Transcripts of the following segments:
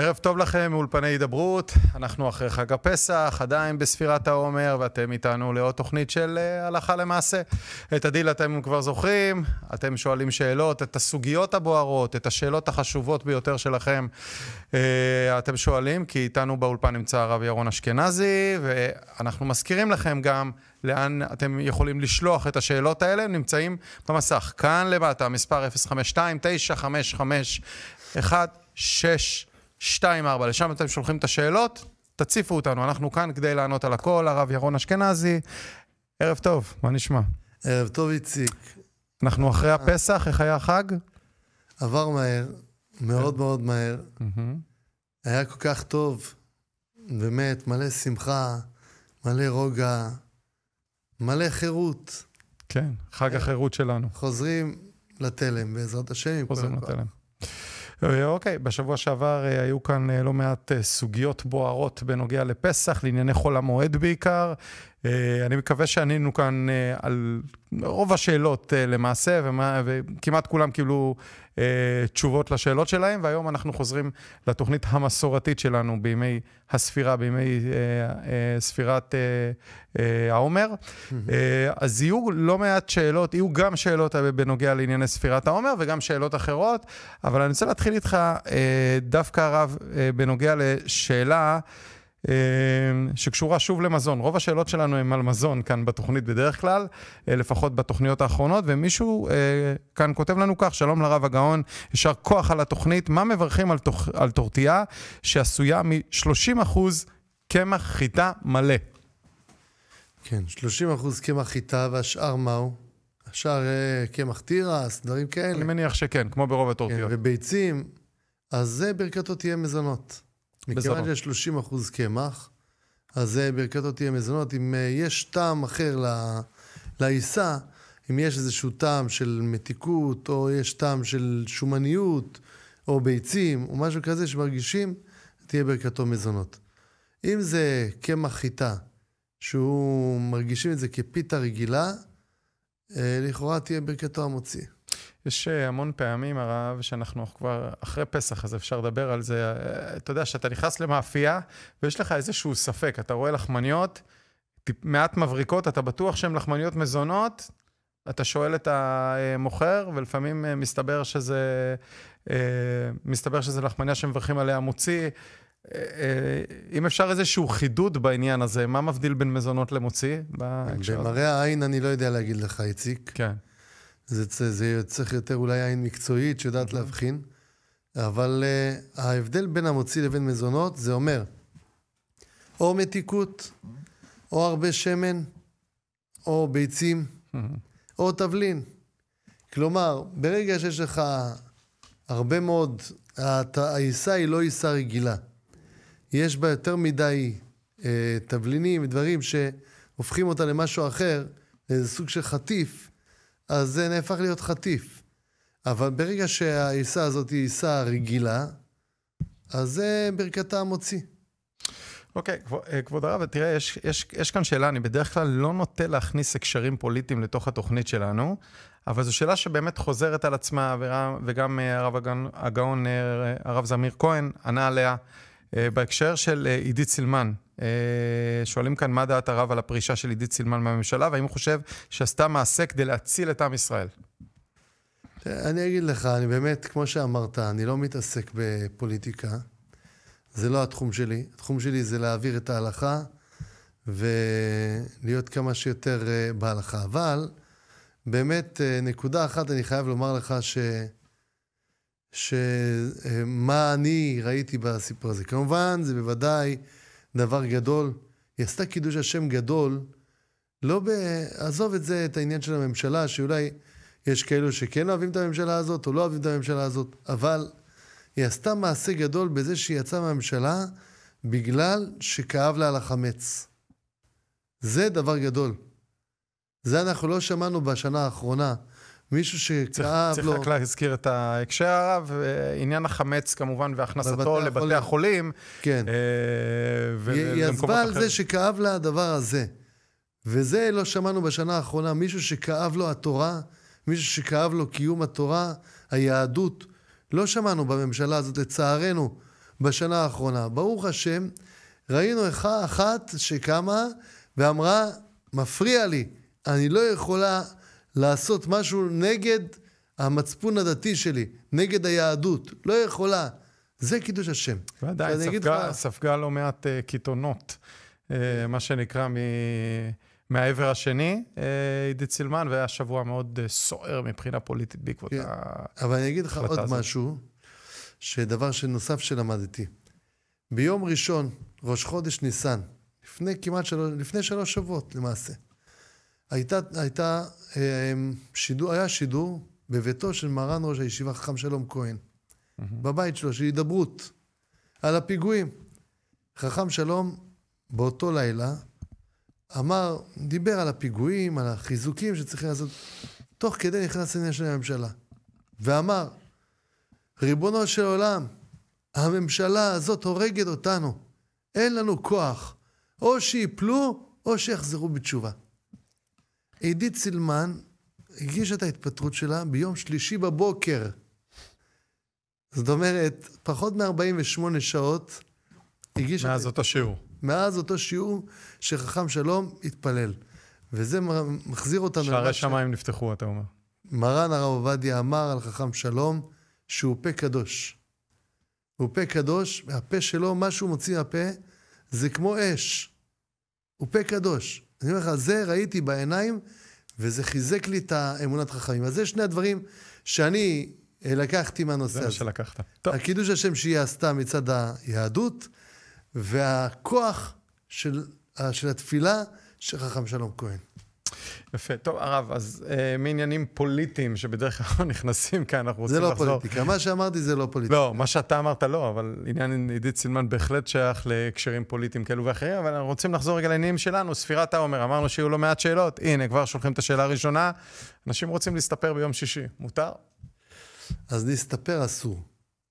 ערב טוב לכם מאולפני הידברות, אנחנו אחרי חג הפסח, עדיין בספירת העומר, ואתם איתנו לעוד תוכנית של uh, הלכה למעשה. את הדיל אתם כבר זוכרים, אתם שואלים שאלות, את הסוגיות הבוערות, את השאלות החשובות ביותר שלכם uh, אתם שואלים, כי איתנו באולפן נמצא הרב ירון אשכנזי, ואנחנו מזכירים לכם גם לאן אתם יכולים לשלוח את השאלות האלה, הם נמצאים במסך. כאן למטה, מספר 052 955 16 2-4, לשם אתם שולחים את השאלות, תציפו אותנו, אנחנו כאן כדי לענות על הכל, הרב ירון אשכנזי. ערב טוב, מה נשמע? ערב טוב, איציק. אנחנו אחרי הפסח, איך היה החג? עבר מהר, מאוד כן. מאוד מהר. היה כל כך טוב, באמת, מלא שמחה, מלא רוגע, מלא חירות. כן, חג אה, החירות שלנו. חוזרים לתלם, בעזרת השם. חוזרים לתלם. אוקיי, בשבוע שעבר אה, היו כאן אה, לא מעט אה, סוגיות בוערות בנוגע לפסח, לענייני חול המועד בעיקר. אה, אני מקווה שענינו כאן אה, על רוב השאלות אה, למעשה, ומה, וכמעט כולם קיבלו תשובות לשאלות שלהם, והיום אנחנו חוזרים לתוכנית המסורתית שלנו בימי הספירה, בימי ספירת העומר. אז יהיו לא מעט שאלות, יהיו גם שאלות בנוגע לענייני ספירת העומר וגם שאלות אחרות, אבל אני רוצה להתחיל איתך דווקא, הרב, בנוגע לשאלה... אמ, שקשורה שוב למזון. רוב השאלות שלנו הן על מזון כאן בתוכנית בדרך כלל, אה, לפחות בתוכניות האחרונות, ומישהו אה, כאן כותב לנו כך, שלום לרב הגאון, יישר כוח על התוכנית, מה מברכים על, תוכ... על טורטייה שעשויה מ-30% קמח חיטה מלא? כן, 30% אחוז קמח חיטה והשאר מהו? השאר אה, קמח תירס, דברים כאלה. אני מניח שכן, כמו ברוב התורטיות. כן, וביצים, אז זה ברכתו תהיה מזונות. מכיוון שיש 30 אחוז קמח, אז אה, ברכת אותי המזונות. אם אה, יש טעם אחר לעיסה, אם יש איזשהו טעם של מתיקות, או יש טעם של שומניות, או ביצים, או משהו כזה שמרגישים, תהיה ברכתו מזונות. אם זה קמח חיטה, שהוא מרגישים את זה כפיתה רגילה, אה, לכאורה תהיה ברכתו המוציא. יש המון פעמים, הרב, שאנחנו כבר אחרי פסח, אז אפשר לדבר על זה. אתה יודע, שאתה נכנס למאפייה ויש לך איזשהו ספק, אתה רואה לחמניות, מעט מבריקות, אתה בטוח שהן לחמניות מזונות, אתה שואל את המוכר, ולפעמים אה, מסתבר שזה, אה, מסתבר שזה לחמניה שמברכים עליה מוציא. אה, אם אפשר איזשהו חידוד בעניין הזה, מה מבדיל בין מזונות למוציא במראה העין אני לא יודע להגיד לך, איציק. כן. זה, זה זה צריך יותר אולי עין מקצועית שיודעת להבחין, אבל uh, ההבדל בין המוציא לבין מזונות, זה אומר, או מתיקות, או הרבה שמן, או ביצים, או תבלין. כלומר, ברגע שיש לך הרבה מאוד, העיסה היא לא עיסה רגילה. יש בה יותר מדי uh, תבלינים ודברים שהופכים אותה למשהו אחר, לאיזה סוג של חטיף, אז זה נהפך להיות חטיף. אבל ברגע שהעיסה הזאת היא עיסה רגילה, אז זה ברכתה המוציא. אוקיי, okay, אה, כבוד הרב, תראה, יש, יש, יש כאן שאלה, אני בדרך כלל לא נוטה להכניס הקשרים פוליטיים לתוך התוכנית שלנו, אבל זו שאלה שבאמת חוזרת על עצמה, וגם אה, הרב הגאון, אה, הרב זמיר כהן, ענה עליה בהקשר של עידית סילמן, אה, שואלים כאן מה דעת הרב על הפרישה של עידית סילמן מהממשלה, והאם הוא חושב שעשתה מעשה כדי להציל את עם ישראל. אני אגיד לך, אני באמת, כמו שאמרת, אני לא מתעסק בפוליטיקה. זה לא התחום שלי. התחום שלי זה להעביר את ההלכה ולהיות כמה שיותר אה, בהלכה. אבל באמת, אה, נקודה אחת אני חייב לומר לך ש... שמה אני ראיתי בסיפור הזה. כמובן, זה בוודאי דבר גדול. היא עשתה קידוש השם גדול, לא ב... עזוב את זה, את העניין של הממשלה, שאולי יש כאלו שכן אוהבים את הממשלה הזאת או לא אוהבים את הממשלה הזאת, אבל היא עשתה מעשה גדול בזה שהיא יצאה מהממשלה בגלל שכאב לה על החמץ. זה דבר גדול. זה אנחנו לא שמענו בשנה האחרונה. מישהו שכאב צריך, לו... צריך רק להזכיר את ההקשר הרב, אה, עניין החמץ כמובן והכנסתו לבתי החולים. החולים. כן. אה, ו- היא עזבה על זה שכאב לה הדבר הזה. וזה לא שמענו בשנה האחרונה, מישהו שכאב לו התורה, מישהו שכאב לו קיום התורה, היהדות. לא שמענו בממשלה הזאת, לצערנו, בשנה האחרונה. ברוך השם, ראינו אחת שקמה ואמרה, מפריע לי, אני לא יכולה לעשות משהו נגד המצפון הדתי שלי, נגד היהדות. לא יכולה. זה קידוש השם. ודאי, ספגה, לך... ספגה לא מעט אה, קיתונות, uh, uh, מה שנקרא, מ... מהעבר השני, אה, עידית סילמן, והיה שבוע מאוד סוער מבחינה פוליטית בעקבות ההחלטה כן. הזאת. אבל אני אגיד לך עוד הזאת. משהו, שדבר שנוסף שלמדתי. ביום ראשון, ראש חודש ניסן, לפני כמעט שלוש, לפני שלוש שבועות למעשה, הייתה, הייתה, אמ, שידור, היה שידור בביתו של מרן ראש הישיבה חכם שלום כהן, בבית שלו, של הידברות על הפיגועים. חכם שלום באותו לילה אמר, דיבר על הפיגועים, על החיזוקים שצריכים לעשות, תוך כדי נכנס לעניין של הממשלה, ואמר, ריבונו של עולם, הממשלה הזאת הורגת אותנו, אין לנו כוח, או שיפלו או שיחזרו בתשובה. עידית סילמן הגישה את ההתפטרות שלה ביום שלישי בבוקר. זאת אומרת, פחות מ-48 שעות הגישה... מאז את... אותו שיעור. מאז אותו שיעור שחכם שלום התפלל. וזה מחזיר אותנו... שערי שמיים ש... נפתחו, אתה אומר. מרן הרב עובדיה אמר על חכם שלום שהוא פה קדוש. הוא פה קדוש, והפה שלו, מה שהוא מוציא מהפה, זה כמו אש. הוא פה קדוש. אני אומר לך, זה ראיתי בעיניים, וזה חיזק לי את האמונת חכמים. אז זה שני הדברים שאני לקחתי מהנושא הזה. זה מה שלקחת. טוב. הקידוש השם שהיא עשתה מצד היהדות, והכוח של, של התפילה של חכם שלום כהן. יפה. טוב, הרב, אז אה, מעניינים פוליטיים שבדרך כלל לא נכנסים כאן, אנחנו רוצים לחזור. זה לא לחזור. פוליטיקה, מה שאמרתי זה לא פוליטיקה. לא, מה שאתה אמרת לא, אבל עניין עידית סילמן בהחלט שייך להקשרים פוליטיים כאלו ואחרים, אבל אנחנו רוצים לחזור רגע לעניינים שלנו. ספירת העומר, אמרנו שיהיו לא מעט שאלות. הנה, כבר שולחים את השאלה הראשונה. אנשים רוצים להסתפר ביום שישי, מותר? אז להסתפר אסור.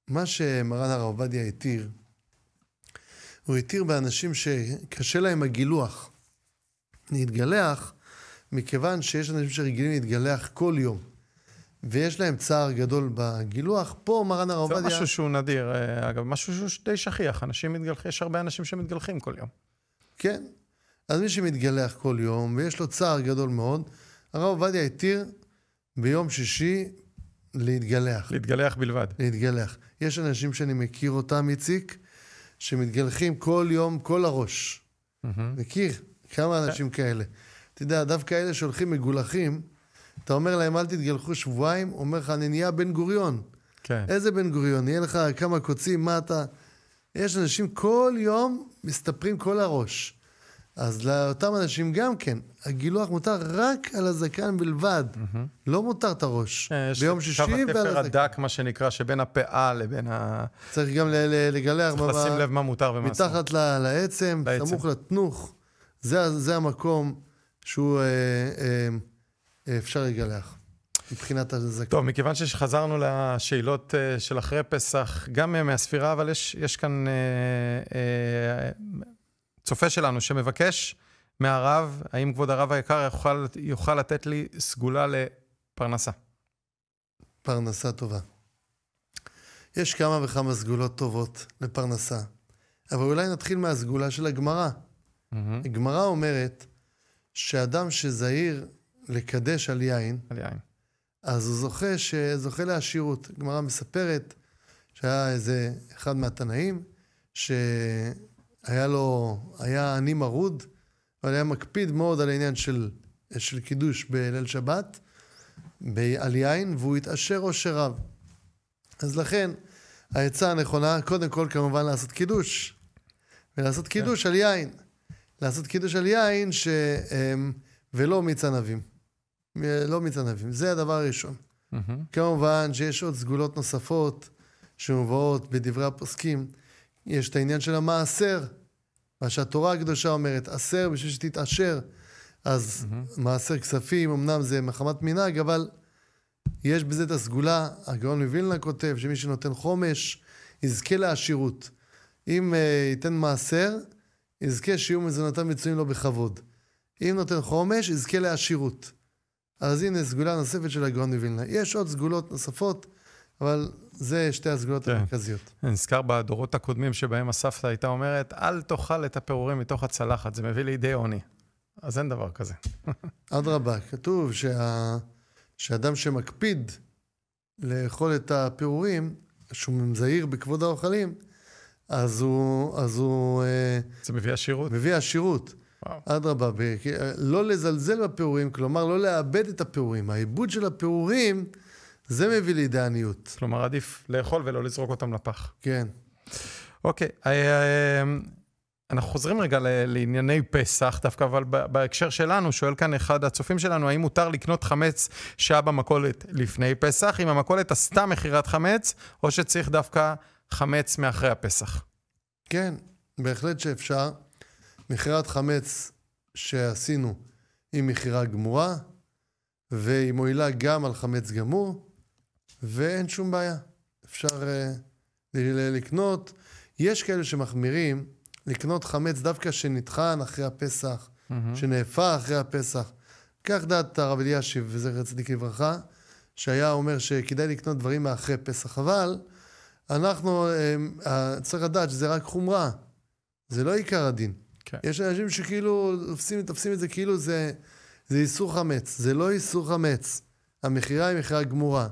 מה שמרן הרב עובדיה התיר, הוא התיר באנשים שקשה להם הגילוח. להתגלח, מכיוון שיש אנשים שרגילים להתגלח כל יום, ויש להם צער גדול בגילוח, פה מרן הרב לא עובדיה... זה משהו שהוא נדיר, אה, אגב, משהו שהוא די שכיח, אנשים מתגלחים, יש הרבה אנשים שמתגלחים כל יום. כן, אז מי שמתגלח כל יום, ויש לו צער גדול מאוד, הרב עובדיה התיר ביום שישי להתגלח. להתגלח בלבד. להתגלח. יש אנשים שאני מכיר אותם, איציק, שמתגלחים כל יום, כל הראש. Mm-hmm. מכיר כמה כן. אנשים כאלה. אתה יודע, דווקא אלה שהולכים מגולחים, אתה אומר להם, אל תתגלחו שבועיים, אומר לך, אני נהיה בן גוריון. כן. איזה בן גוריון? נהיה לך כמה קוצים, מה אתה... יש אנשים כל יום מסתפרים כל הראש. אז לאותם אנשים גם כן, הגילוח מותר רק על הזקן בלבד. Mm-hmm. לא מותר את הראש. אה, יש ביום שישי ועל הזקן. יש קו התפר הדק, מה שנקרא, שבין הפאה לבין ה... צריך גם לגלח... צריך במה... לשים לב מה מותר ומה אסור. מתחת לעצם, לעצם, סמוך לתנוך. זה, זה המקום. שהוא אה, אה, אה, אפשר לגלח. מבחינת הזקן. טוב, מכיוון שחזרנו לשאלות אה, של אחרי פסח, גם אה, מהספירה, אבל יש, יש כאן אה, אה, צופה שלנו שמבקש מהרב, האם כבוד הרב היקר יוכל, יוכל לתת לי סגולה לפרנסה? פרנסה טובה. יש כמה וכמה סגולות טובות לפרנסה, אבל אולי נתחיל מהסגולה של הגמרא. Mm-hmm. הגמרא אומרת, שאדם שזהיר לקדש על יין, על יין. אז הוא זוכה, ש... זוכה לעשירות. גמרא מספרת שהיה איזה אחד מהתנאים, שהיה לו, היה עני מרוד, אבל היה מקפיד מאוד על העניין של, של קידוש בליל שבת, ב... על יין, והוא התעשר עושר רב. אז לכן, העצה הנכונה, קודם כל כמובן לעשות קידוש, ולעשות כן. קידוש כן. על יין. לעשות קידוש על יין ש... אמ, ולא מיץ ענבים. אה, לא מיץ ענבים, זה הדבר הראשון. Mm-hmm. כמובן שיש עוד סגולות נוספות שמובאות בדברי הפוסקים. יש את העניין של המעשר, מה שהתורה הקדושה אומרת, עשר בשביל שתתעשר. אז mm-hmm. מעשר כספים, אמנם זה מחמת מנהג, אבל יש בזה את הסגולה, הגאון מווילנה כותב, שמי שנותן חומש, יזכה לעשירות. אם uh, ייתן מעשר, יזכה שיהיו מזונתם מצויים לו בכבוד. אם נותן חומש, יזכה לעשירות. אז הנה סגולה נוספת של הגאון מווילנה. יש עוד סגולות נוספות, אבל זה שתי הסגולות כן. המרכזיות. אני כן, נזכר בדורות הקודמים שבהם הסבתא הייתה אומרת, אל תאכל את הפירורים מתוך הצלחת, זה מביא לידי עוני. אז אין דבר כזה. אדרבה, כתוב שה... שאדם שמקפיד לאכול את הפירורים, שהוא מזהיר בכבוד האוכלים, אז הוא... אז הוא אה, זה מביא עשירות. מביא עשירות. אדרבה, אה, לא לזלזל בפירורים, כלומר לא לאבד את הפירורים. העיבוד של הפירורים, זה מביא לידי עניות. כלומר, עדיף לאכול ולא לזרוק אותם לפח. כן. אוקיי, okay. אה, אנחנו חוזרים רגע לענייני פסח דווקא, אבל בהקשר שלנו, שואל כאן אחד הצופים שלנו, האם מותר לקנות חמץ שהיה במכולת לפני פסח, אם המכולת עשתה מכירת חמץ, או שצריך דווקא חמץ מאחרי הפסח. כן, בהחלט שאפשר. מכירת חמץ שעשינו היא מכירה גמורה, והיא מועילה גם על חמץ גמור, ואין שום בעיה. אפשר uh, לקנות. יש כאלה שמחמירים לקנות חמץ דווקא שנטחן אחרי הפסח, mm-hmm. שנאפה אחרי הפסח. כך דעת הרב אלישיב, וזכר צדיק לברכה, שהיה אומר שכדאי לקנות דברים מאחרי פסח, אבל... אנחנו, אמ, אה, צריך לדעת שזה רק חומרה, זה לא עיקר הדין. כן. יש אנשים שכאילו תופסים, תופסים את זה כאילו זה, זה איסור חמץ, זה לא איסור חמץ. המכירה היא מכירה גמורה.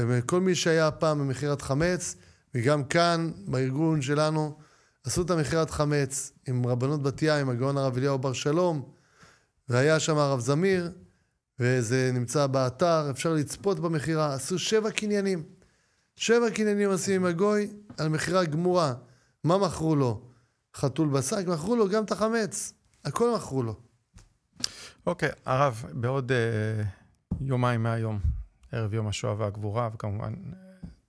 אמ, כל מי שהיה פעם במכירת חמץ, וגם כאן, בארגון שלנו, עשו את המכירת חמץ עם רבנות בת ים, עם הגאון הרב אליהו בר שלום, והיה שם הרב זמיר, וזה נמצא באתר, אפשר לצפות במכירה, עשו שבע קניינים. שבע קניינים עושים עם הגוי על מכירה גמורה. מה מכרו לו? חתול בשק? מכרו לו גם את החמץ. הכל מכרו לו. אוקיי, okay, הרב, בעוד uh, יומיים מהיום, ערב יום השואה והגבורה, וכמובן אה,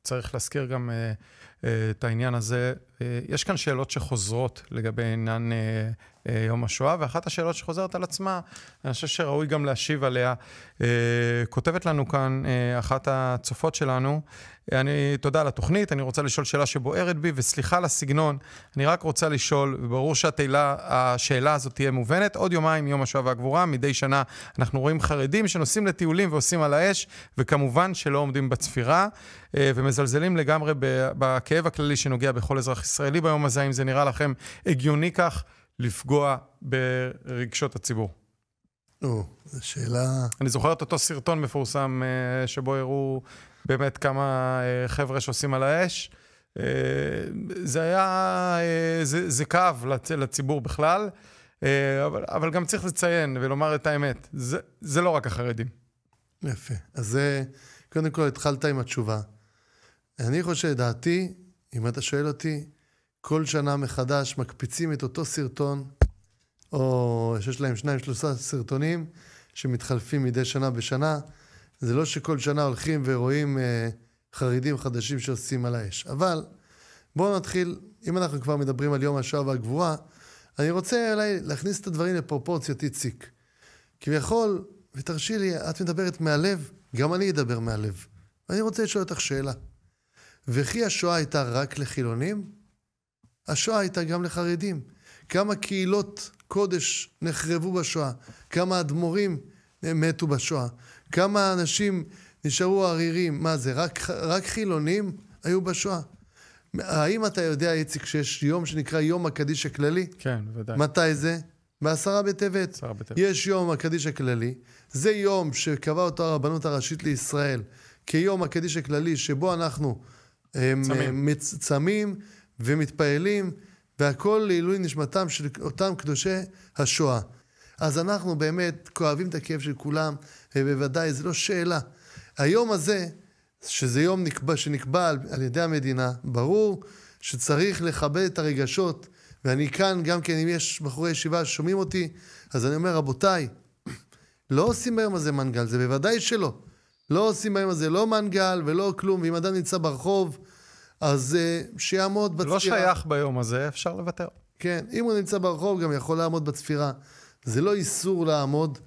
צריך להזכיר גם uh, אה, את העניין הזה. אה, יש כאן שאלות שחוזרות לגבי עניין אה, יום השואה, ואחת השאלות שחוזרת על עצמה, אני חושב שראוי גם להשיב עליה. כותבת לנו כאן אחת הצופות שלנו, אני, תודה על התוכנית, אני רוצה לשאול שאלה שבוערת בי, וסליחה על הסגנון, אני רק רוצה לשאול, וברור שהשאלה הזאת תהיה מובנת, עוד יומיים יום השואה והגבורה, מדי שנה אנחנו רואים חרדים שנוסעים לטיולים ועושים על האש, וכמובן שלא עומדים בצפירה, ומזלזלים לגמרי בק... הכאב הכללי שנוגע בכל אזרח ישראלי ביום הזה, האם זה נראה לכם הגיוני כך לפגוע ברגשות הציבור? נו, זו שאלה... אני זוכר את אותו סרטון מפורסם אה, שבו הראו באמת כמה אה, חבר'ה שעושים על האש. אה, זה היה, זה, זה כאב לציבור בכלל, אבל, אבל גם צריך לציין ולומר את האמת, זה, זה לא רק החרדים. יפה. אז זה, קודם כל התחלת עם התשובה. אני חושב, דעתי, אם אתה שואל אותי, כל שנה מחדש מקפיצים את אותו סרטון, או שיש להם שניים, שלושה סרטונים שמתחלפים מדי שנה בשנה. זה לא שכל שנה הולכים ורואים אה, חרדים חדשים שעושים על האש. אבל בואו נתחיל, אם אנחנו כבר מדברים על יום השואה והגבורה, אני רוצה אולי להכניס את הדברים לפרופורציות, איציק. כביכול, ותרשי לי, את מדברת מהלב, גם אני אדבר מהלב. ואני רוצה לשאול אותך שאלה. וכי השואה הייתה רק לחילונים? השואה הייתה גם לחרדים. כמה קהילות קודש נחרבו בשואה, כמה אדמו"רים מתו בשואה, כמה אנשים נשארו ערירים. מה זה, רק, רק חילונים היו בשואה? האם אתה יודע, איציק, שיש יום שנקרא יום הקדיש הכללי? כן, בוודאי. מתי זה? בעשרה בטבת. עשרה בטבת. יש יום הקדיש הכללי, זה יום שקבעה אותו הרבנות הראשית לישראל כיום הקדיש הכללי, שבו אנחנו הם אה, צמים. צמים ומתפעלים, והכל לעילוי נשמתם של אותם קדושי השואה. אז אנחנו באמת כואבים את הכאב של כולם, ובוודאי, זו לא שאלה. היום הזה, שזה יום נקבע, שנקבע על, על ידי המדינה, ברור שצריך לכבד את הרגשות, ואני כאן, גם כן, אם יש בחורי ישיבה ששומעים אותי, אז אני אומר, רבותיי, לא עושים ביום הזה מנגל, זה בוודאי שלא. לא עושים ביום הזה לא מנגל ולא כלום, ואם אדם נמצא ברחוב, אז uh, שיעמוד לא בצפירה. לא שייך ביום הזה, אפשר לוותר. כן, אם הוא נמצא ברחוב, גם יכול לעמוד בצפירה. זה לא איסור לעמוד,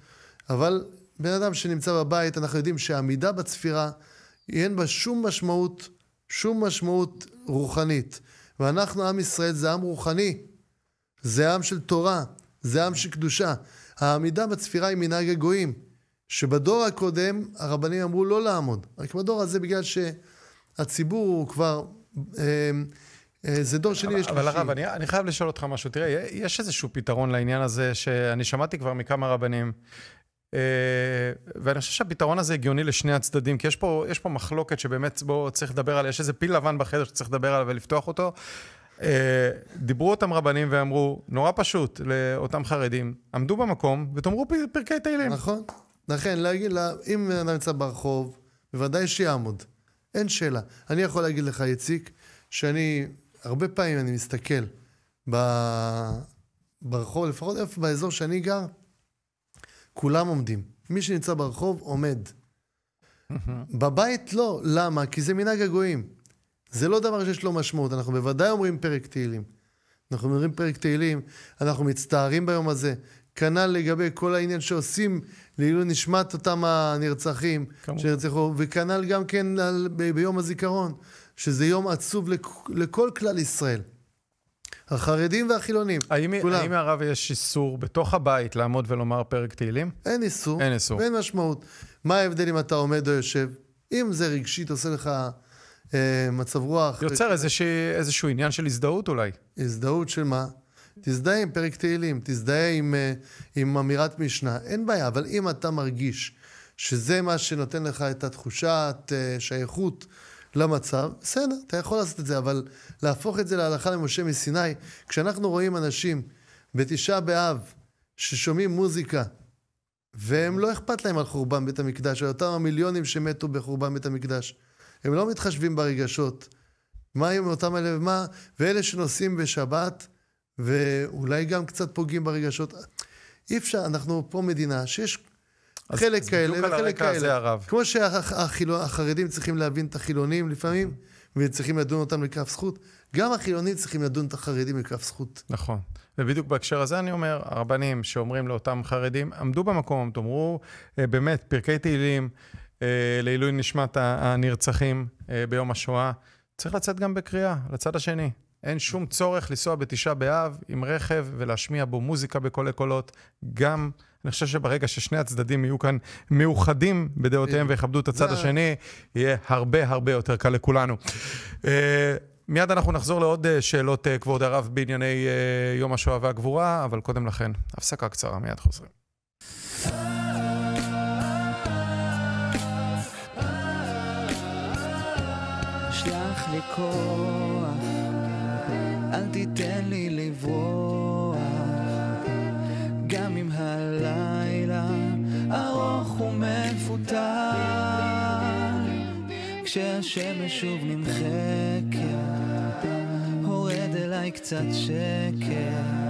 אבל בן אדם שנמצא בבית, אנחנו יודעים שעמידה בצפירה, אין בה שום משמעות, שום משמעות רוחנית. ואנחנו, עם ישראל, זה עם רוחני. זה עם של תורה, זה עם של קדושה. העמידה בצפירה היא מנהג הגויים. שבדור הקודם הרבנים אמרו לא לעמוד. רק בדור הזה, בגלל שהציבור הוא כבר... אה, אה זה דור שני יש ושלישי. אבל הרב, אני, אני חייב לשאול אותך משהו. תראה, יש איזשהו פתרון לעניין הזה, שאני שמעתי כבר מכמה רבנים, אה, ואני חושב שהפתרון הזה הגיוני לשני הצדדים, כי יש פה, יש פה מחלוקת שבאמת בו צריך לדבר עליה, יש איזה פיל לבן בחדר שצריך לדבר עליו ולפתוח אותו. אה, דיברו אותם רבנים ואמרו, נורא פשוט לאותם חרדים, עמדו במקום ותאמרו פרקי תהילים. נכון. לכן, להגיד לה, אם בן אדם יצא ברחוב, בוודאי שיעמוד. אין שאלה. אני יכול להגיד לך, איציק, שאני, הרבה פעמים אני מסתכל ב... ברחוב, לפחות איפה באזור שאני גר, כולם עומדים. מי שנמצא ברחוב עומד. בבית לא, למה? כי זה מנהג הגויים. זה לא דבר שיש לו משמעות, אנחנו בוודאי אומרים פרק תהילים. אנחנו אומרים פרק תהילים, אנחנו מצטערים ביום הזה. כנ"ל לגבי כל העניין שעושים לעילוי נשמת אותם הנרצחים כמובן. שנרצחו, וכנ"ל גם כן על, ב, ביום הזיכרון, שזה יום עצוב לכ, לכל כלל ישראל. החרדים והחילונים, האם, כולם. האם הרב יש איסור בתוך הבית לעמוד ולומר פרק תהילים? אין איסור. אין איסור. ואין משמעות. מה ההבדל אם אתה עומד או יושב? אם זה רגשית עושה לך אה, מצב רוח... יוצר ו... אה, איזשה, איזשהו עניין של הזדהות אולי. הזדהות של מה? תזדהה עם פרק תהילים, תזדהה עם, אה, עם אמירת משנה, אין בעיה, אבל אם אתה מרגיש שזה מה שנותן לך את התחושת אה, שייכות למצב, בסדר, אתה יכול לעשות את זה, אבל להפוך את זה להלכה למשה מסיני, כשאנחנו רואים אנשים בתשעה באב ששומעים מוזיקה, והם לא אכפת להם על חורבן בית המקדש, על אותם המיליונים שמתו בחורבן בית המקדש. הם לא מתחשבים ברגשות. מה עם אותם אלה ומה? ואלה שנוסעים בשבת, ואולי גם קצת פוגעים ברגשות. אי אפשר, אנחנו פה מדינה שיש אז, חלק אז כאלה וחלק כאלה. אז בדיוק על הרקע הזה הרב. כמו שהחרדים צריכים להבין את החילונים לפעמים, וצריכים לדון אותם לכף זכות, גם החילונים צריכים לדון את החרדים לכף זכות. נכון. ובדיוק בהקשר הזה אני אומר, הרבנים שאומרים לאותם חרדים, עמדו במקום, תאמרו אה, באמת פרקי תהילים אה, לעילוי נשמת הנרצחים אה, ביום השואה. צריך לצאת גם בקריאה לצד השני. אין שום צורך לנסוע בתשעה באב עם רכב ולהשמיע בו מוזיקה בקולי קולות. גם, אני חושב שברגע ששני הצדדים יהיו כאן מאוחדים בדעותיהם ויכבדו את הצד אה. השני, יהיה הרבה הרבה יותר קל לכולנו. אה, מיד אנחנו נחזור לעוד אה, שאלות, כבוד הרב, בענייני יום השואה והגבורה, אבל קודם לכן, הפסקה קצרה, מיד חוזרים. שלח אל תיתן לי לברוח, גם אם הלילה ארוך ומפותל. כשהשמש שוב נמחקת, הורד אליי קצת שקט.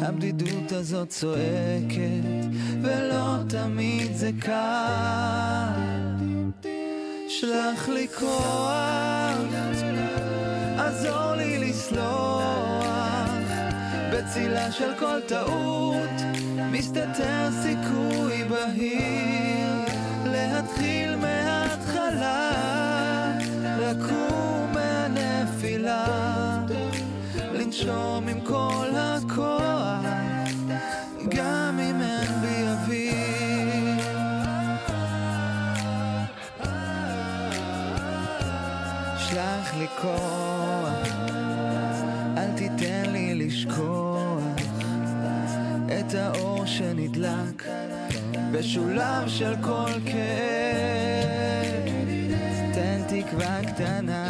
הבדידות הזאת צועקת, ולא תמיד זה קל. שלח לי כוח בצילה של כל טעות מסתתר סיכוי בהיר להתחיל מההתחלה לקום מהנפילה לנשום עם כל הכוח גם אם אין בי אוויר שלח לי כוח את האור שנדלק בשולב של כל כאב תן תקווה קטנה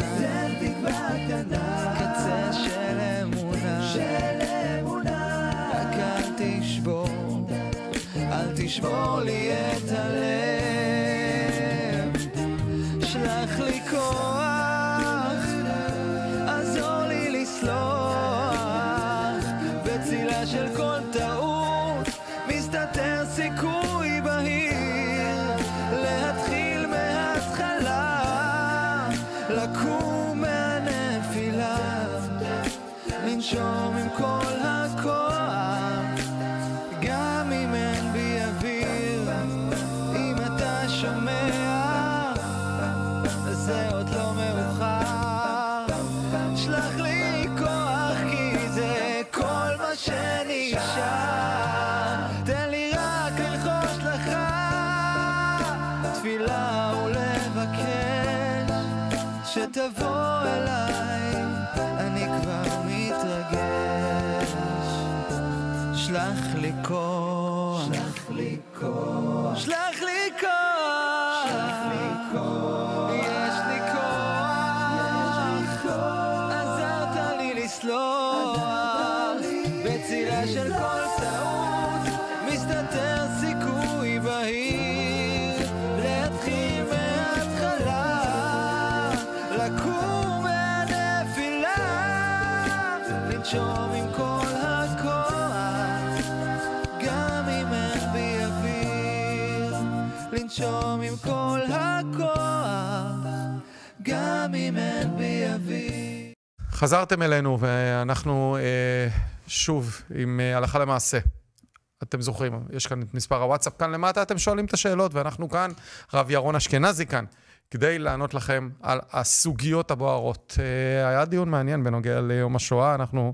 קצה של אמונה רק אל תשבור אל תשבור לי את הלב show. חזרתם אלינו, ואנחנו אה, שוב עם אה, הלכה למעשה. אתם זוכרים, יש כאן את מספר הוואטסאפ כאן למטה, אתם שואלים את השאלות, ואנחנו כאן, רב ירון אשכנזי כאן, כדי לענות לכם על הסוגיות הבוערות. אה, היה דיון מעניין בנוגע ליום השואה, אנחנו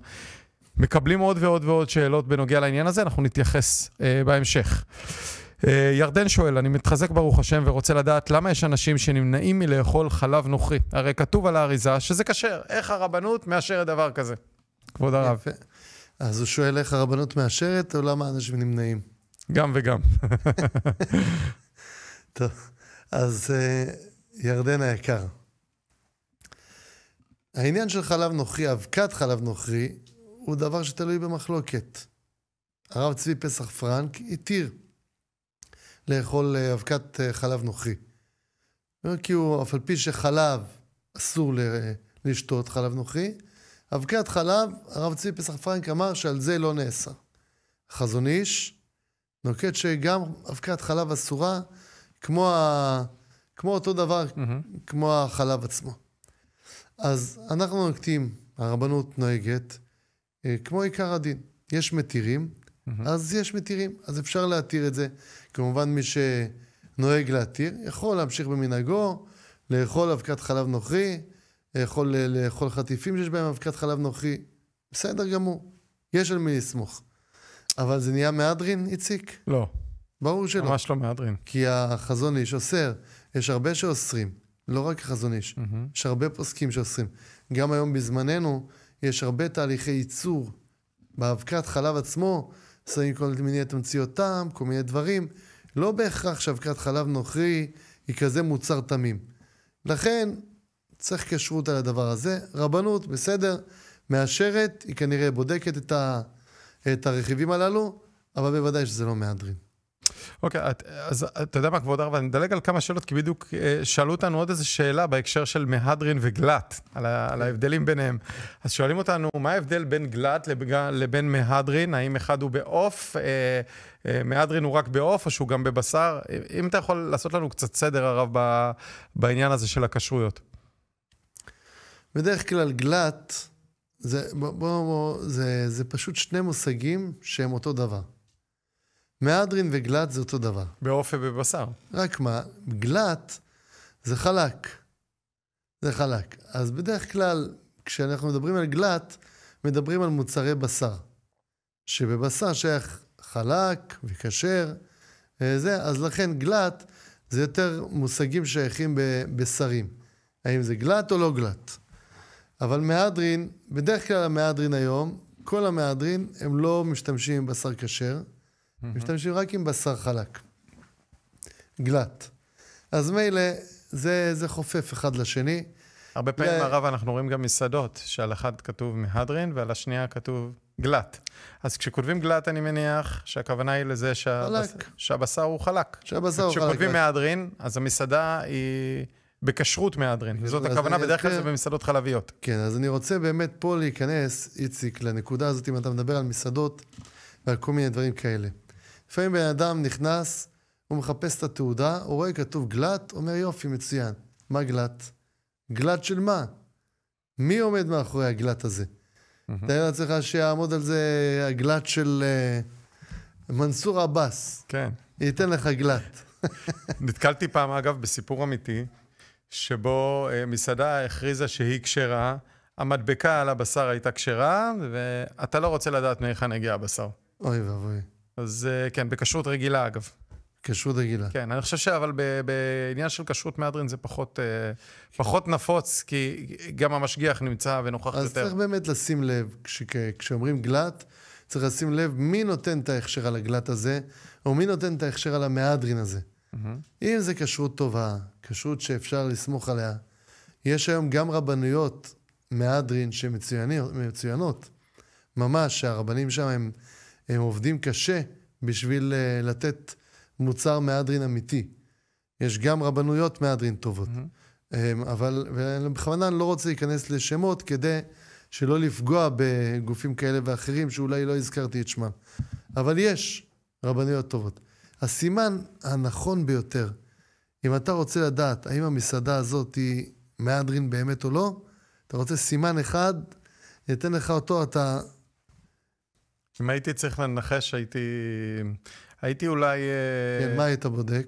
מקבלים עוד ועוד ועוד שאלות בנוגע לעניין הזה, אנחנו נתייחס אה, בהמשך. אה, ירדן שואל, אני מתחזק ברוך השם ורוצה לדעת למה יש אנשים שנמנעים מלאכול חלב נוכרי? הרי כתוב על האריזה שזה כשר, איך הרבנות מאשרת דבר כזה? כבוד הרב. אז הוא שואל איך הרבנות מאשרת, או למה אנשים נמנעים? גם וגם. טוב, אז אה, ירדן היקר. העניין של חלב נוכרי, אבקת חלב נוכרי, הוא דבר שתלוי במחלוקת. הרב צבי פסח פרנק התיר לאכול אה, אבקת אה, חלב נוכרי. כי הוא, אף על פי שחלב אסור ל... אה, לשתות חלב נוכרי, אבקת חלב, הרב צבי פסח פרנק אמר שעל זה לא נעשה. חזון איש נוקט שגם אבקת חלב אסורה, כמו, ה... כמו אותו דבר, mm-hmm. כמו החלב עצמו. אז אנחנו נוקטים, הרבנות נוהגת, כמו עיקר הדין. יש מתירים, mm-hmm. אז יש מתירים, אז אפשר להתיר את זה. כמובן מי שנוהג להתיר, יכול להמשיך במנהגו, לאכול אבקת חלב נוכרי, יכול לאכול חטיפים שיש בהם אבקת חלב נוכרי, בסדר גמור, יש על מי לסמוך. אבל זה נהיה מהדרין, איציק? לא. ברור שלא. ממש לא מהדרין. כי החזון איש אוסר, יש הרבה שאוסרים, לא רק החזון איש, mm-hmm. יש הרבה פוסקים שאוסרים. גם היום בזמננו, יש הרבה תהליכי ייצור. באבקת חלב עצמו, שמים כל מיני תמציות טעם, כל מיני דברים. לא בהכרח שאבקת חלב נוכרי היא כזה מוצר תמים. לכן, צריך כשרות על הדבר הזה. רבנות, בסדר, מאשרת, היא כנראה בודקת את, ה, את הרכיבים הללו, אבל בוודאי שזה לא מהדרין. אוקיי, את, אז אתה יודע מה, כבוד הרב, אני אדלג על כמה שאלות, כי בדיוק אה, שאלו אותנו עוד איזו שאלה בהקשר של מהדרין וגלאט, על, על ההבדלים ביניהם. אז שואלים אותנו, מה ההבדל בין גלאט לבין, מהדרין? האם אחד הוא בעוף, אה, אה, מהדרין הוא רק בעוף, או שהוא גם בבשר? אה, אם אתה יכול לעשות לנו קצת סדר, הרב, ב, בעניין הזה של הכשרויות. בדרך כלל גלאט, זה, זה, זה פשוט שני מושגים שהם אותו דבר. מהדרין וגלאט זה אותו דבר. באופי ובבשר. רק מה, גלאט זה חלק. זה חלק. אז בדרך כלל, כשאנחנו מדברים על גלאט, מדברים על מוצרי בשר. שבבשר שייך חלק וכשר, אה, זה, אז לכן גלאט זה יותר מושגים שייכים בבשרים. האם זה גלאט או לא גלאט. אבל מהדרין, בדרך כלל המהדרין היום, כל המהדרין, הם לא משתמשים בבשר כשר. Mm-hmm. משתמשים רק עם בשר חלק. גלאט. אז מילא, זה, זה חופף אחד לשני. הרבה פעמים, ל... הרב, אנחנו רואים גם מסעדות, שעל אחד כתוב מהדרין ועל השנייה כתוב גלאט. אז כשכותבים גלאט אני מניח שהכוונה היא לזה שה... שהבס... שהבשר הוא חלק. שהבשר הוא חלק. כשכותבים כן. מהדרין, אז המסעדה היא בכשרות מהדרין. וזאת הכוונה, בדרך כלל זה במסעדות חלביות. כן, אז אני רוצה באמת פה להיכנס, איציק, לנקודה הזאת, אם אתה מדבר על מסעדות ועל כל מיני דברים כאלה. לפעמים בן אדם נכנס, הוא מחפש את התעודה, הוא רואה כתוב גל"ת, אומר יופי, מצוין. מה גל"ת? גל"ת של מה? מי עומד מאחורי הגל"ת הזה? תאר לעצמך שיעמוד על זה הגל"ת של uh, מנסור עבאס. כן. ייתן לך גל"ת. נתקלתי פעם, אגב, בסיפור אמיתי, שבו uh, מסעדה הכריזה שהיא כשרה, המדבקה על הבשר הייתה כשרה, ואתה לא רוצה לדעת מהיכן הגיע הבשר. אוי ואבוי. אז אה, כן, בכשרות רגילה אגב. כשרות רגילה. כן, אני חושב שאבל בעניין של כשרות מהדרין זה פחות, אה, פחות נפוץ, כי גם המשגיח נמצא ונוכח אז יותר. אז צריך באמת לשים לב, כש- כשאומרים גלאט, צריך לשים לב מי נותן את ההכשר על הגלאט הזה, או מי נותן את ההכשר על המהדרין הזה. Mm-hmm. אם זה כשרות טובה, כשרות שאפשר לסמוך עליה, יש היום גם רבנויות מהדרין שמצוינות, ממש, שהרבנים שם הם הם עובדים קשה בשביל אה, לתת מוצר מהדרין אמיתי. יש גם רבנויות מהדרין טובות. Mm-hmm. אבל, בכוונה אני לא רוצה להיכנס לשמות כדי שלא לפגוע בגופים כאלה ואחרים שאולי לא הזכרתי את שמם. אבל יש רבנויות טובות. הסימן הנכון ביותר, אם אתה רוצה לדעת האם המסעדה הזאת היא מהדרין באמת או לא, אתה רוצה סימן אחד, ניתן לך אותו, אתה אם הייתי צריך לנחש, הייתי... הייתי אולי... אה, כן, מה היית בודק?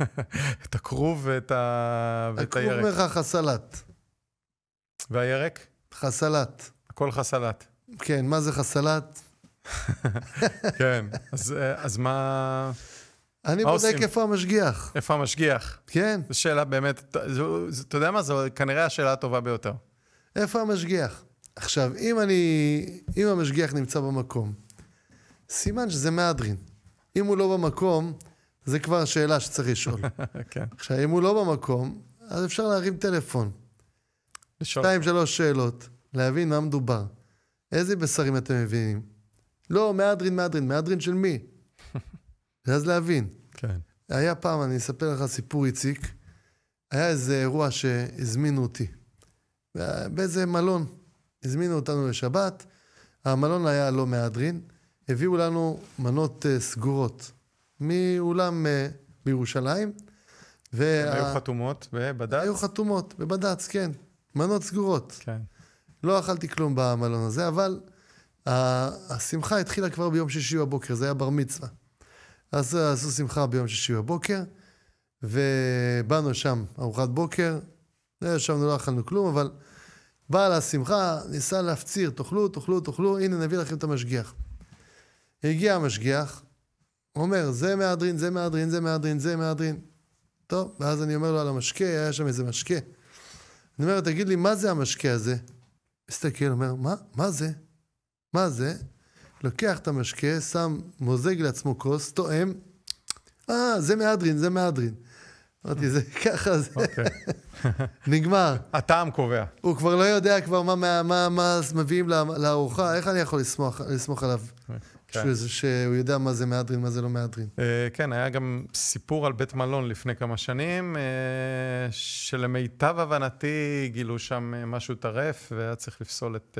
את הכרוב ואת, ה... ואת הירק. הכרוב אומר לך חסלת. והירק? חסלת. הכל חסלת. כן, מה זה חסלת? כן, אז, אה, אז מה... אני בודק עושים? איפה המשגיח. איפה המשגיח? כן. זו שאלה באמת, אתה יודע מה, זו כנראה השאלה הטובה ביותר. איפה המשגיח? עכשיו, אם אני, אם המשגיח נמצא במקום, סימן שזה מהדרין. אם הוא לא במקום, זה כבר שאלה שצריך לשאול. כן. עכשיו, אם הוא לא במקום, אז אפשר להרים טלפון. לשאול. שתיים, שלוש שאלות, להבין מה מדובר. איזה בשרים אתם מבינים? לא, מהדרין, מהדרין, מהדרין של מי? ואז להבין. כן. היה פעם, אני אספר לך סיפור, איציק, היה איזה אירוע שהזמינו אותי. באיזה מלון. הזמינו אותנו לשבת, המלון היה לא מהדרין, הביאו לנו מנות uh, סגורות מאולם uh, בירושלים. וה... היו חתומות בבד"ץ? היו חתומות בבד"ץ, כן. מנות סגורות. כן. לא אכלתי כלום במלון הזה, אבל השמחה התחילה כבר ביום שישי בבוקר, זה היה בר מצווה. אז אה, עשו שמחה ביום שישי בבוקר, ובאנו שם ארוחת בוקר, לא ישבנו, לא אכלנו כלום, אבל בעל השמחה ניסה להפציר, תאכלו, תאכלו, תאכלו, הנה נביא לכם את המשגיח. הגיע המשגיח, הוא אומר, זה מהדרין, זה מהדרין, זה מהדרין, זה מהדרין. טוב, ואז אני אומר לו על המשקה, היה שם איזה משקה. אני אומר, תגיד לי, מה זה המשקה הזה? מסתכל, אומר, מה? מה זה? מה זה? לוקח את המשקה, שם, מוזג לעצמו כוס, תואם, אה, זה מהדרין, זה מהדרין. אמרתי, זה ככה, זה... אוקיי. נגמר. הטעם קובע. הוא כבר לא יודע כבר מה, מביאים לארוחה, איך אני יכול לסמוך, עליו? כן. שהוא, יודע מה זה מהדרין, מה זה לא מהדרין. אה, כן, היה גם סיפור על בית מלון לפני כמה שנים, אה, שלמיטב הבנתי גילו שם אה, משהו טרף, והיה צריך לפסול את...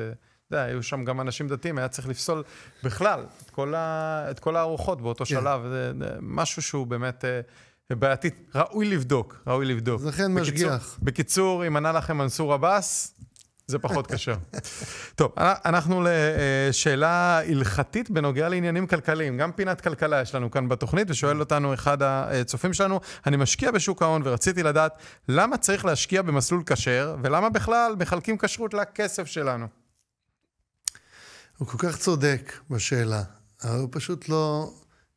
אתה יודע, היו שם גם אנשים דתיים, היה צריך לפסול בכלל את כל, הארוחות באותו כן. שלב. משהו שהוא באמת בעייתית, ראוי לבדוק, ראוי לבדוק. זה אכן משגיח. בקיצור, אם ענה לכם מנסור עבאס, זה פחות קשה. טוב, אנחנו לשאלה הלכתית בנוגע לעניינים כלכליים. גם פינת כלכלה יש לנו כאן בתוכנית, ושואל אותנו אחד הצופים שלנו, אני משקיע בשוק ההון ורציתי לדעת למה צריך להשקיע במסלול כשר, ולמה בכלל מחלקים כשרות לכסף שלנו. הוא כל כך צודק בשאלה, אבל הוא פשוט לא,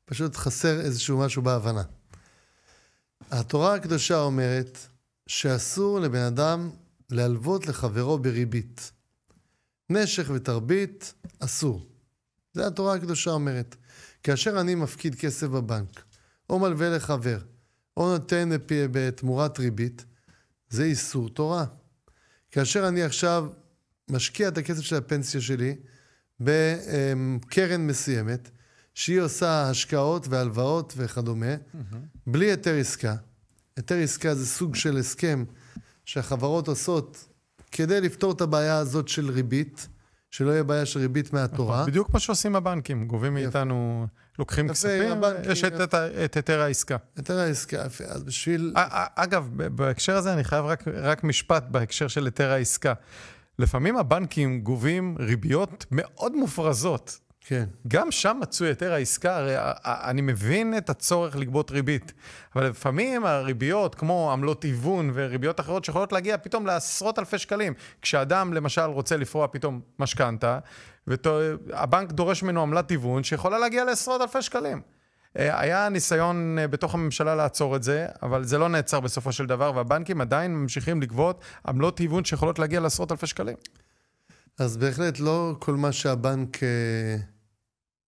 פשוט חסר איזשהו משהו בהבנה. התורה הקדושה אומרת שאסור לבן אדם להלוות לחברו בריבית. נשך ותרבית, אסור. זה התורה הקדושה אומרת. כאשר אני מפקיד כסף בבנק, או מלווה לחבר, או נותן בתמורת ריבית, זה איסור תורה. כאשר אני עכשיו משקיע את הכסף של הפנסיה שלי בקרן מסוימת, שהיא עושה השקעות והלוואות וכדומה, mm-hmm. בלי היתר עסקה. היתר עסקה זה סוג של הסכם שהחברות עושות כדי לפתור את הבעיה הזאת של ריבית, שלא יהיה בעיה של ריבית מהתורה. נכון, בדיוק כמו שעושים הבנקים, גובים יפה. מאיתנו, לוקחים יפה, כספים, הבנקים, יש את, את היתר העסקה. היתר העסקה, יפה, אז בשביל... אגב, בהקשר הזה אני חייב רק, רק משפט בהקשר של היתר העסקה. לפעמים הבנקים גובים ריביות מאוד מופרזות. כן. גם שם מצאו יותר העסקה, הרי אה, אה, אני מבין את הצורך לגבות ריבית, אבל לפעמים הריביות, כמו עמלות היוון וריביות אחרות שיכולות להגיע פתאום לעשרות אלפי שקלים, כשאדם למשל רוצה לפרוע פתאום משכנתה, והבנק דורש ממנו עמלת היוון שיכולה להגיע לעשרות אלפי שקלים. אה, היה ניסיון בתוך הממשלה לעצור את זה, אבל זה לא נעצר בסופו של דבר, והבנקים עדיין ממשיכים לגבות עמלות היוון שיכולות להגיע לעשרות אלפי שקלים. אז בהחלט לא כל מה שהבנק אה,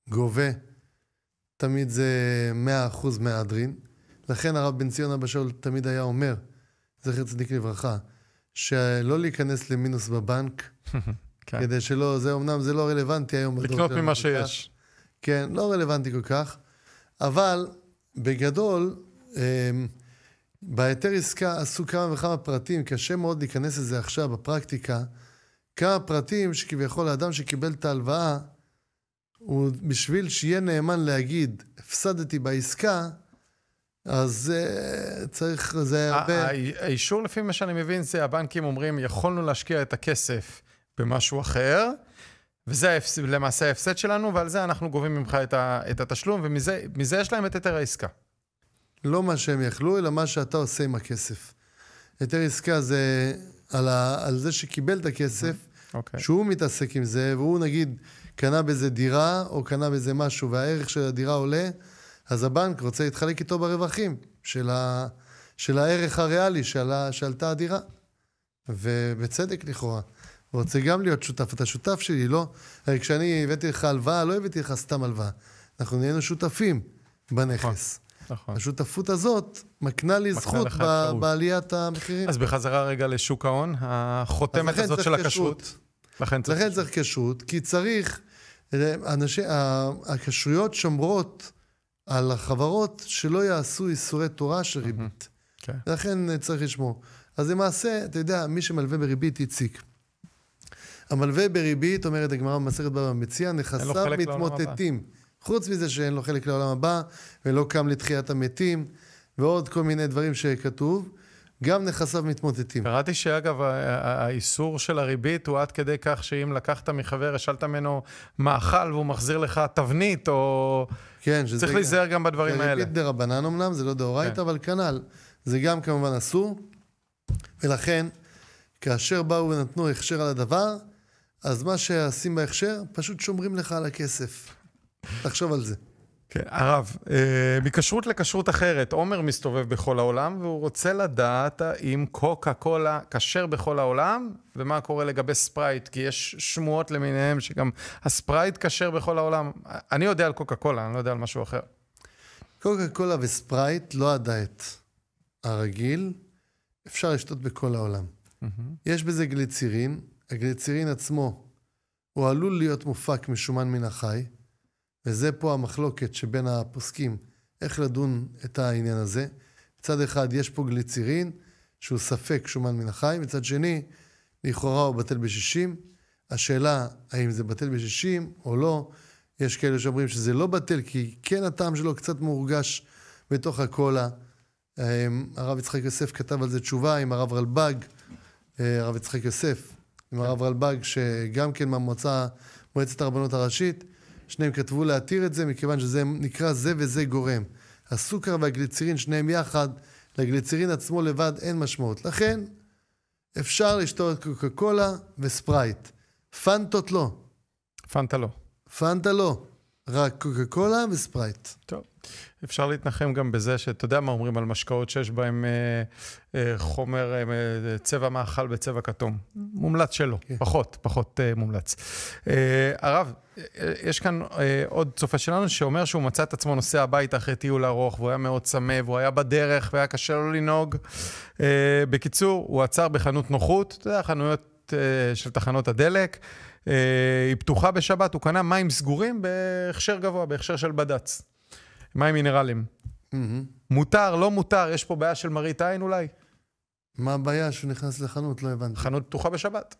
גובה, תמיד זה 100% מהדרין. לכן הרב בן ציון אבא שאול תמיד היה אומר, זכר צדיק לברכה, שלא להיכנס למינוס בבנק, כן. כדי שלא, זה אמנם זה לא רלוונטי היום לקנות ממה שיש. כן, לא רלוונטי כל כך, אבל בגדול, אמ, בהיתר עסקה עשו כמה וכמה פרטים, קשה מאוד להיכנס לזה עכשיו בפרקטיקה, עיקר הפרטים שכביכול האדם שקיבל את ההלוואה, הוא בשביל שיהיה נאמן להגיד, הפסדתי בעסקה, אז uh, צריך, זה הרבה... האישור, לפי מה שאני מבין, זה הבנקים אומרים, יכולנו להשקיע את הכסף במשהו אחר, וזה למעשה ההפסד שלנו, ועל זה אנחנו גובים ממך את, ה, את התשלום, ומזה יש להם את היתר העסקה. לא מה שהם יכלו, אלא מה שאתה עושה עם הכסף. היתר עסקה זה על, ה, על זה שקיבל את הכסף, okay. אוקיי. שהוא מתעסק עם זה, והוא נגיד קנה בזה דירה, או קנה בזה משהו, והערך של הדירה עולה, אז הבנק רוצה להתחלק איתו ברווחים של, ה, של הערך הריאלי שעלה, שעלתה הדירה. ובצדק לכאורה. הוא רוצה גם להיות שותף. אתה שותף שלי, לא? הרי כשאני הבאתי לך הלוואה, לא הבאתי לך סתם הלוואה. אנחנו נהיינו שותפים בנכס. נכון. נכון. השותפות הזאת מקנה לי מקנה זכות ב- בעליית המחירים. אז בחזרה רגע לשוק ההון, החותמת הזאת של הכשרות. לכן צריך, לכן צריך כשרות, כי צריך, אה, אנשי, הכשרויות שומרות על החברות שלא יעשו איסורי תורה של ריבית. Okay. כן. לכן אה, צריך לשמור. אז למעשה, אתה יודע, מי שמלווה בריבית, איציק. המלווה בריבית, אומרת הגמרא במסכת בבא מציע, נכסיו מתמוטטים. לא חוץ מזה שאין לו חלק לעולם הבא, ולא קם לתחיית המתים, ועוד כל מיני דברים שכתוב. גם נכסיו מתמוטטים. קראתי שאגב, האיסור של הריבית הוא עד כדי כך שאם לקחת מחבר, השאלת ממנו מאכל והוא מחזיר לך תבנית, או... כן, שזה... צריך להיזהר גם בדברים האלה. הריבית דה רבנן אמנם, זה לא דאורייתא, כן. אבל כנ"ל. זה גם כמובן אסור, ולכן, כאשר באו ונתנו הכשר על הדבר, אז מה שעושים בהכשר, פשוט שומרים לך על הכסף. תחשוב על זה. כן, הרב, אה, מכשרות לכשרות אחרת, עומר מסתובב בכל העולם, והוא רוצה לדעת האם קוקה קולה כשר בכל העולם, ומה קורה לגבי ספרייט, כי יש שמועות למיניהם שגם הספרייט כשר בכל העולם. אני יודע על קוקה קולה, אני לא יודע על משהו אחר. קוקה קולה וספרייט לא הדיאט הרגיל, אפשר לשתות בכל העולם. Mm-hmm. יש בזה גליצירין, הגליצירין עצמו, הוא עלול להיות מופק משומן מן החי. וזה פה המחלוקת שבין הפוסקים, איך לדון את העניין הזה. מצד אחד, יש פה גליצירין, שהוא ספק שומן מן החיים, מצד שני, לכאורה הוא בטל בשישים. השאלה, האם זה בטל בשישים או לא, יש כאלה שאומרים שזה לא בטל, כי כן הטעם שלו קצת מורגש בתוך הקולה. אמ, הרב יצחק יוסף כתב על זה תשובה עם הרב רלב"ג, אה, הרב יצחק יוסף, עם הרב רלב"ג, שגם כן מהמועצה, מועצת הרבנות הראשית, שניהם כתבו להתיר את זה, מכיוון שזה נקרא זה וזה גורם. הסוכר והגליצרין, שניהם יחד, לגליצרין עצמו לבד אין משמעות. לכן, אפשר לשתות קוקה קולה וספרייט. פנטות לא. פנטה לא. פנטה לא. רק קוקה קולה וספרייט. טוב. אפשר להתנחם גם בזה שאתה יודע מה אומרים על משקאות שיש בהם אה, אה, חומר, אה, צבע מאכל בצבע כתום. מומלץ שלא, כן. פחות, פחות אה, מומלץ. אה, הרב, אה, יש כאן אה, עוד צופה שלנו שאומר שהוא מצא את עצמו נוסע הביתה אחרי טיול ארוך, והוא היה מאוד צמא, והוא היה בדרך, והיה קשה לו לנהוג. אה, בקיצור, הוא עצר בחנות נוחות, אתה יודע, חנויות אה, של תחנות הדלק. אה, היא פתוחה בשבת, הוא קנה מים סגורים בהכשר גבוה, בהכשר של בד"ץ. מים מינרלים. Mm-hmm. מותר, לא מותר, יש פה בעיה של מראית עין אולי? מה הבעיה שהוא נכנס לחנות? לא הבנתי. חנות פתוחה בשבת.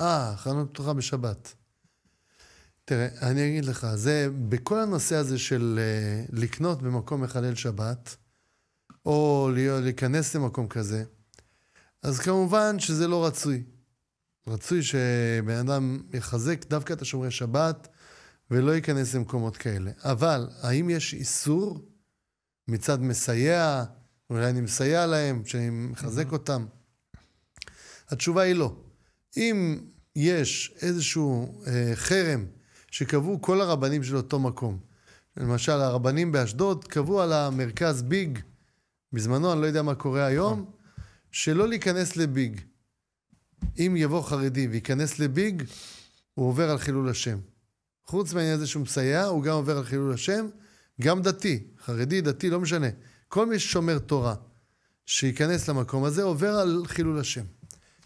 אה, חנות פתוחה בשבת. תראה, אני אגיד לך, זה, בכל הנושא הזה של uh, לקנות במקום מחלל שבת, או להיות, להיכנס למקום כזה, אז כמובן שזה לא רצוי. רצוי שבן אדם יחזק דווקא את השומרי שבת, ולא ייכנס למקומות כאלה. אבל, האם יש איסור מצד מסייע, אולי אני מסייע להם, שאני מחזק mm-hmm. אותם? התשובה היא לא. אם יש איזשהו אה, חרם שקבעו כל הרבנים של אותו מקום, למשל הרבנים באשדוד קבעו על המרכז ביג, בזמנו, אני לא יודע מה קורה היום, mm-hmm. שלא להיכנס לביג. אם יבוא חרדי וייכנס לביג, הוא עובר על חילול השם. חוץ מהעניין הזה שהוא מסייע, הוא גם עובר על חילול השם, גם דתי, חרדי, דתי, לא משנה. כל מי ששומר תורה, שייכנס למקום הזה, עובר על חילול השם.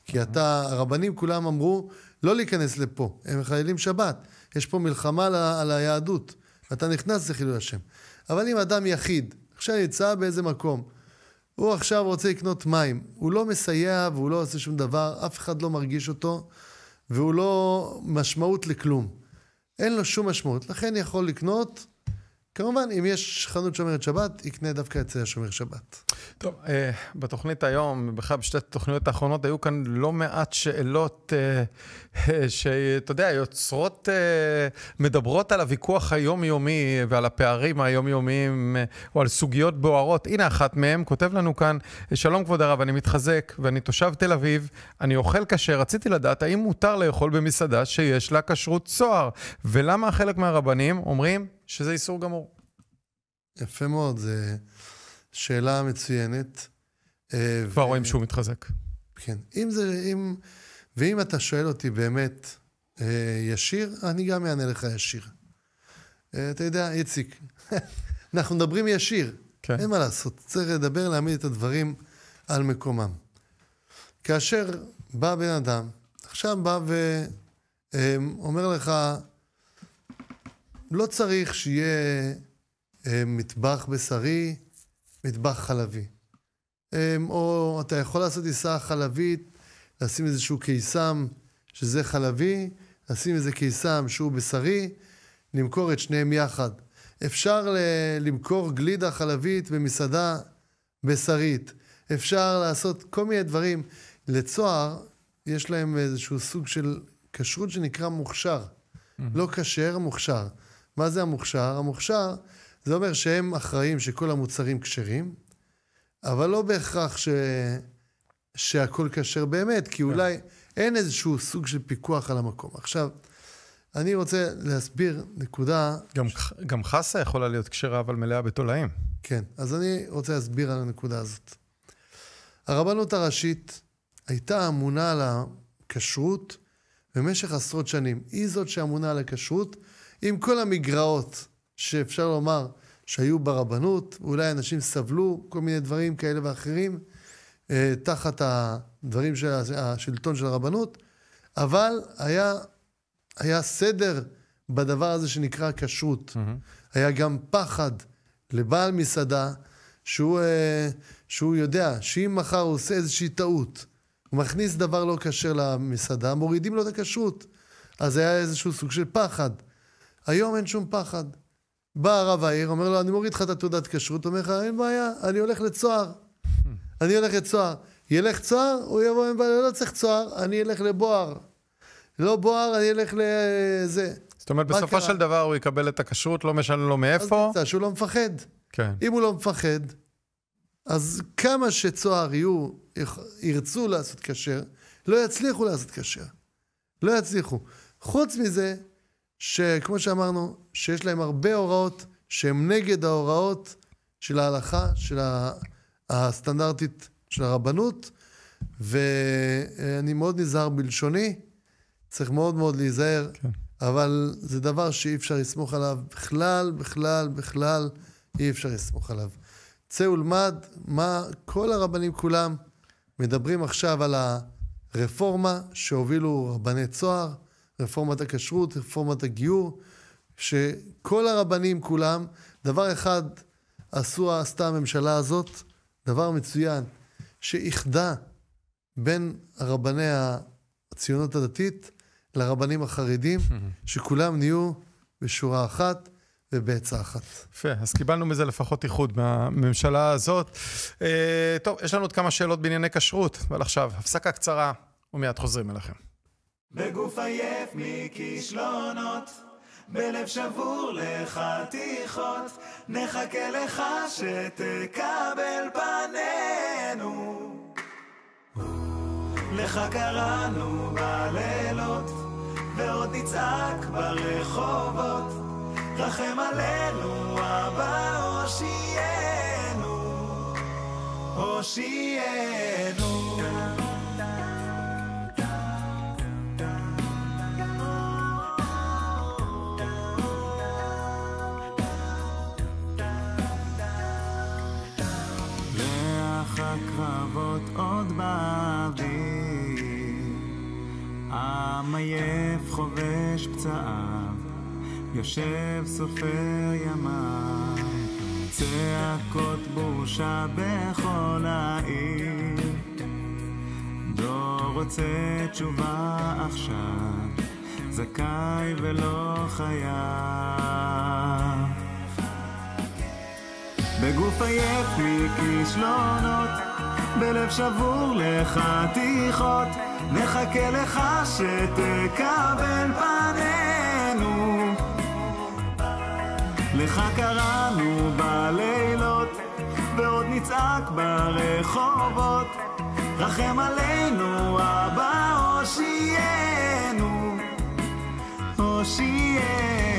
כי אתה, הרבנים כולם אמרו לא להיכנס לפה, הם מחללים שבת. יש פה מלחמה על, על היהדות. אתה נכנס לחילול השם. אבל אם אדם יחיד, עכשיו נמצא באיזה מקום, הוא עכשיו רוצה לקנות מים, הוא לא מסייע והוא לא עושה שום דבר, אף אחד לא מרגיש אותו, והוא לא משמעות לכלום. אין לו שום משמעות. לכן יכול לקנות, כמובן, אם יש חנות שומרת שבת, יקנה דווקא אצל השומר שבת. טוב, uh, בתוכנית היום, בכלל בשתי התוכניות האחרונות, היו כאן לא מעט שאלות uh, שאתה יודע, יוצרות, אה, מדברות על הוויכוח היומיומי ועל הפערים היומיומיים אה, או על סוגיות בוערות. הנה אחת מהן, כותב לנו כאן, שלום כבוד הרב, אני מתחזק ואני תושב תל אביב, אני אוכל כשר, רציתי לדעת האם מותר לאכול במסעדה שיש לה כשרות צוהר, ולמה חלק מהרבנים אומרים שזה איסור גמור. יפה מאוד, זו שאלה מצוינת. אה, כבר ו... רואים שהוא מתחזק. כן. אם זה, אם... ואם אתה שואל אותי באמת אה, ישיר, אני גם אענה לך ישיר. אה, אתה יודע, איציק, אנחנו מדברים ישיר. כן. אין מה לעשות, צריך לדבר, להעמיד את הדברים על מקומם. כאשר בא בן אדם, עכשיו בא ואומר אה, לך, לא צריך שיהיה אה, מטבח בשרי, מטבח חלבי. אה, או אתה יכול לעשות עיסה חלבית לשים איזשהו קיסם שזה חלבי, לשים איזה קיסם שהוא בשרי, למכור את שניהם יחד. אפשר למכור גלידה חלבית במסעדה בשרית. אפשר לעשות כל מיני דברים. לצוהר, יש להם איזשהו סוג של כשרות שנקרא מוכשר. Mm-hmm. לא כשר, מוכשר. מה זה המוכשר? המוכשר, זה אומר שהם אחראים שכל המוצרים כשרים, אבל לא בהכרח ש... שהכל כשר באמת, כי כן. אולי אין איזשהו סוג של פיקוח על המקום. עכשיו, אני רוצה להסביר נקודה... גם, ש... גם חסה יכולה להיות כשרה אבל מלאה בתולעים. כן, אז אני רוצה להסביר על הנקודה הזאת. הרבנות הראשית הייתה אמונה על הכשרות במשך עשרות שנים. היא זאת שאמונה על הכשרות, עם כל המגרעות שאפשר לומר שהיו ברבנות, אולי אנשים סבלו, כל מיני דברים כאלה ואחרים. אה, תחת הדברים של השלטון של הרבנות, אבל היה, היה סדר בדבר הזה שנקרא כשרות. Mm-hmm. היה גם פחד לבעל מסעדה, שהוא, אה, שהוא יודע שאם מחר הוא עושה איזושהי טעות, הוא מכניס דבר לא כשר למסעדה, מורידים לו את הכשרות. אז היה איזשהו סוג של פחד. היום אין שום פחד. בא הרב העיר, אומר לו, אני מוריד לך את התעודת כשרות, אומר לך, אין בעיה, אני הולך לצוהר. אני הולך לצוהר. ילך צוהר, הוא יבוא עם בעלי, לא צריך צוהר, אני אלך לבוהר. לא בוהר, אני אלך לזה. זאת אומרת, בסופו קרה? של דבר הוא יקבל את הכשרות, לא משנה לו מאיפה. אז נמצא שהוא לא מפחד. כן. אם הוא לא מפחד, אז כמה שצוהר יהיו, ירצו לעשות כשר, לא יצליחו לעשות כשר. לא יצליחו. חוץ מזה, שכמו שאמרנו, שיש להם הרבה הוראות שהן נגד ההוראות של ההלכה, של ה... הסטנדרטית של הרבנות, ואני מאוד נזהר בלשוני, צריך מאוד מאוד להיזהר, כן. אבל זה דבר שאי אפשר לסמוך עליו בכלל, בכלל, בכלל, אי אפשר לסמוך עליו. צא ולמד מה כל הרבנים כולם מדברים עכשיו על הרפורמה שהובילו רבני צוהר, רפורמת הכשרות, רפורמת הגיור, שכל הרבנים כולם, דבר אחד עשו, עשתה הממשלה הזאת, דבר מצוין, שאיחדה בין רבני הציונות הדתית לרבנים החרדים, שכולם נהיו בשורה אחת. ובעצה אחת. יפה, אז קיבלנו מזה לפחות איחוד מהממשלה הזאת. אה, טוב, יש לנו עוד כמה שאלות בענייני כשרות, אבל עכשיו, הפסקה קצרה, ומיד חוזרים אליכם. בגוף עייף מכישלונות בלב שבור לחתיכות, נחכה לך שתקבל פנינו. לך קראנו בלילות, ועוד נצעק ברחובות, רחם עלינו, אבא הושיענו, הושיענו. עם עייף חובש פצעיו, יושב סופר ימיו. צעקות בושה בכל העיר. לא רוצה תשובה עכשיו, זכאי ולא חייב. בגוף עייף מכישלונות, בלב שבור לחתיכות. נחכה לך שתקבל פנינו לך קראנו בלילות ועוד נצעק ברחובות רחם עלינו אבא הושיענו הושיענו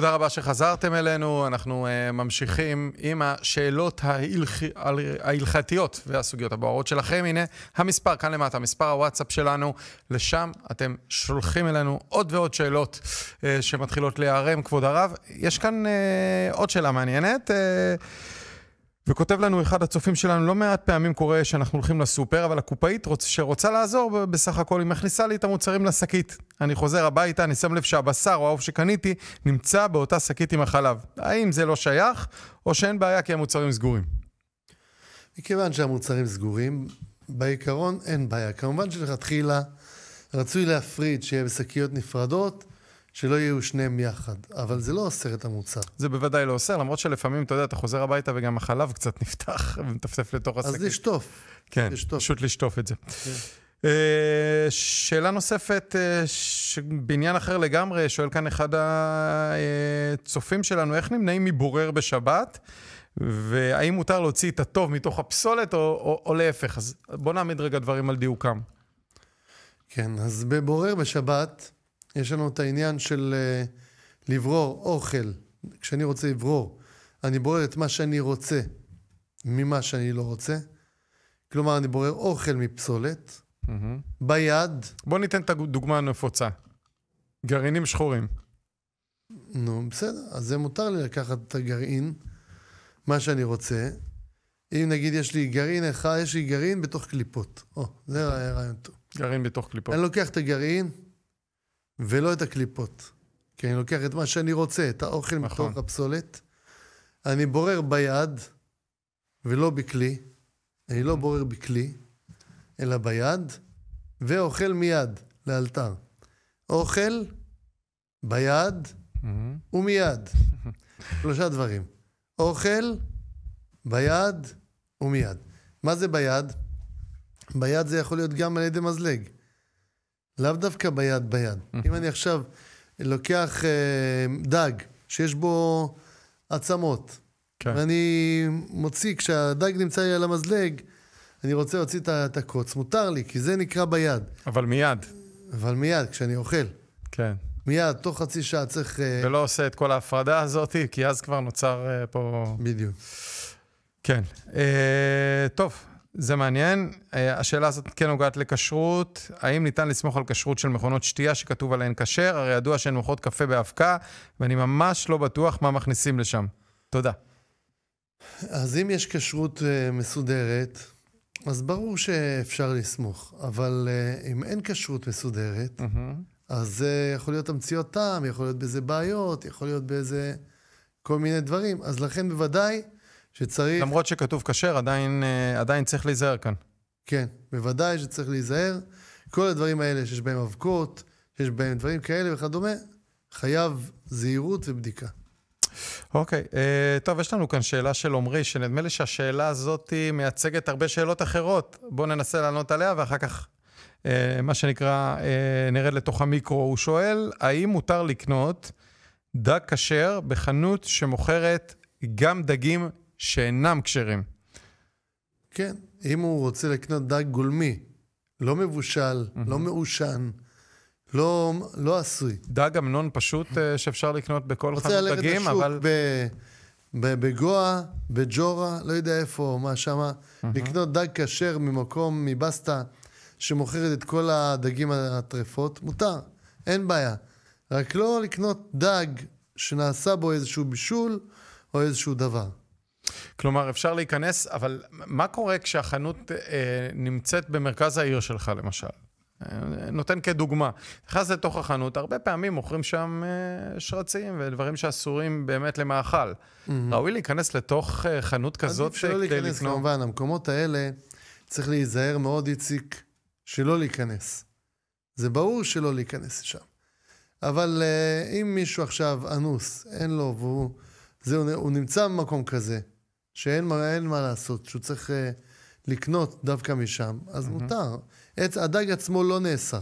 תודה רבה שחזרתם אלינו. אנחנו uh, ממשיכים עם השאלות ההלכ... ההלכתיות והסוגיות הבוערות שלכם. הנה המספר כאן למטה, מספר הוואטסאפ שלנו. לשם אתם שולחים אלינו עוד ועוד שאלות uh, שמתחילות להיערם, כבוד הרב. יש כאן uh, עוד שאלה מעניינת. Uh, וכותב לנו אחד הצופים שלנו, לא מעט פעמים קורה שאנחנו הולכים לסופר, אבל הקופאית רוצ, שרוצה לעזור בסך הכל, היא מכניסה לי את המוצרים לשקית. אני חוזר הביתה, אני שם לב שהבשר או העוף שקניתי נמצא באותה שקית עם החלב. האם זה לא שייך, או שאין בעיה כי המוצרים סגורים? מכיוון שהמוצרים סגורים, בעיקרון אין בעיה. כמובן שלכתחילה רצוי להפריד, שיהיה בשקיות נפרדות, שלא יהיו שניהם יחד, אבל זה לא אוסר את המוצר. זה בוודאי לא אוסר, למרות שלפעמים, אתה יודע, אתה חוזר הביתה וגם החלב קצת נפתח ומטפטף לתוך הסקר. אז לשטוף. כן, לשטוף. פשוט לשטוף את זה. כן. Uh, שאלה נוספת uh, ש... בעניין אחר לגמרי, שואל כאן אחד הצופים שלנו, איך נמנעים מבורר בשבת? והאם מותר להוציא את הטוב מתוך הפסולת או, או, או להפך? אז בוא נעמיד רגע דברים על דיוקם. כן, אז בבורר בשבת, יש לנו את העניין של אה, לברור אוכל. כשאני רוצה לברור, אני בורר את מה שאני רוצה ממה שאני לא רוצה. כלומר, אני בורר אוכל מפסולת, mm-hmm. ביד. בוא ניתן את הדוגמה הנפוצה. גרעינים שחורים. נו, בסדר, אז זה מותר לי לקחת את הגרעין, מה שאני רוצה. אם נגיד יש לי גרעין אחד, יש לי גרעין בתוך קליפות. או, זה רעיון טוב. גרעין בתוך קליפות. אני לוקח את הגרעין, ולא את הקליפות. כי אני לוקח את מה שאני רוצה, את האוכל נכון. מתוך הפסולת. אני בורר ביד, ולא בכלי. אני לא בורר בכלי, אלא ביד, ואוכל מיד, לאלתר. אוכל, ביד ומיד. שלושה דברים. אוכל, ביד ומיד. מה זה ביד? ביד זה יכול להיות גם על ידי מזלג. לאו דווקא ביד ביד. אם אני עכשיו לוקח אה, דג שיש בו עצמות, כן. ואני מוציא, כשהדג נמצא לי על המזלג, אני רוצה להוציא את הקוץ. מותר לי, כי זה נקרא ביד. אבל מיד. אבל מיד, כשאני אוכל. כן. מיד, תוך חצי שעה צריך... אה, ולא אה... עושה את כל ההפרדה הזאת, כי אז כבר נוצר אה, פה... בדיוק. כן. אה, טוב, זה מעניין. אה, השאלה הזאת כן נוגעת לכשרות. האם ניתן לסמוך על כשרות של מכונות שתייה שכתוב עליהן כשר? הרי ידוע שהן מוכרות קפה באבקה, ואני ממש לא בטוח מה מכניסים לשם. תודה. אז אם יש כשרות אה, מסודרת, אז ברור שאפשר לסמוך. אבל אה, אם אין כשרות מסודרת, mm-hmm. אז זה יכול להיות המציאות טעם, יכול להיות בזה בעיות, יכול להיות בזה כל מיני דברים. אז לכן בוודאי... שצריך... למרות שכתוב כשר, עדיין, אה, עדיין צריך להיזהר כאן. כן, בוודאי שצריך להיזהר. כל הדברים האלה שיש בהם אבקות, שיש בהם דברים כאלה וכדומה, חייב זהירות ובדיקה. אוקיי, okay, אה, uh, טוב, יש לנו כאן שאלה של עמרי, שנדמה לי שהשאלה הזאת מייצגת הרבה שאלות אחרות. בואו ננסה לענות עליה, ואחר כך, uh, מה שנקרא, uh, נרד לתוך המיקרו. הוא שואל, האם מותר לקנות דג כשר בחנות שמוכרת גם דגים שאינם כשרים. כן, אם הוא רוצה לקנות דג גולמי, לא מבושל, mm-hmm. לא מעושן, לא, לא עשוי. דג אמנון פשוט אה, שאפשר לקנות בכל חנות דגים, אבל... רוצה ללכת לשוק בגואה, בג'ורה, לא יודע איפה, מה שמה, mm-hmm. לקנות דג כשר ממקום, מבסטה, שמוכרת את כל הדגים הטרפות, מותר, אין בעיה. רק לא לקנות דג שנעשה בו איזשהו בישול או איזשהו דבר. כלומר, אפשר להיכנס, אבל מה קורה כשהחנות אה, נמצאת במרכז העיר שלך, למשל? אה, נותן כדוגמה, נכנס לתוך החנות, הרבה פעמים מוכרים שם אה, שרצים ודברים שאסורים באמת למאכל. Mm-hmm. ראוי להיכנס לתוך אה, חנות כזאת כדי לקנות? עדיף שלא להיכנס, כמובן, המקומות האלה, צריך להיזהר מאוד, איציק, שלא להיכנס. זה ברור שלא להיכנס לשם. אבל אם מישהו עכשיו אנוס, אין לו, והוא זה, הוא נמצא במקום כזה, שאין מה, מה לעשות, שהוא צריך uh, לקנות דווקא משם, אז mm-hmm. מותר. עץ, הדג עצמו לא נאסר.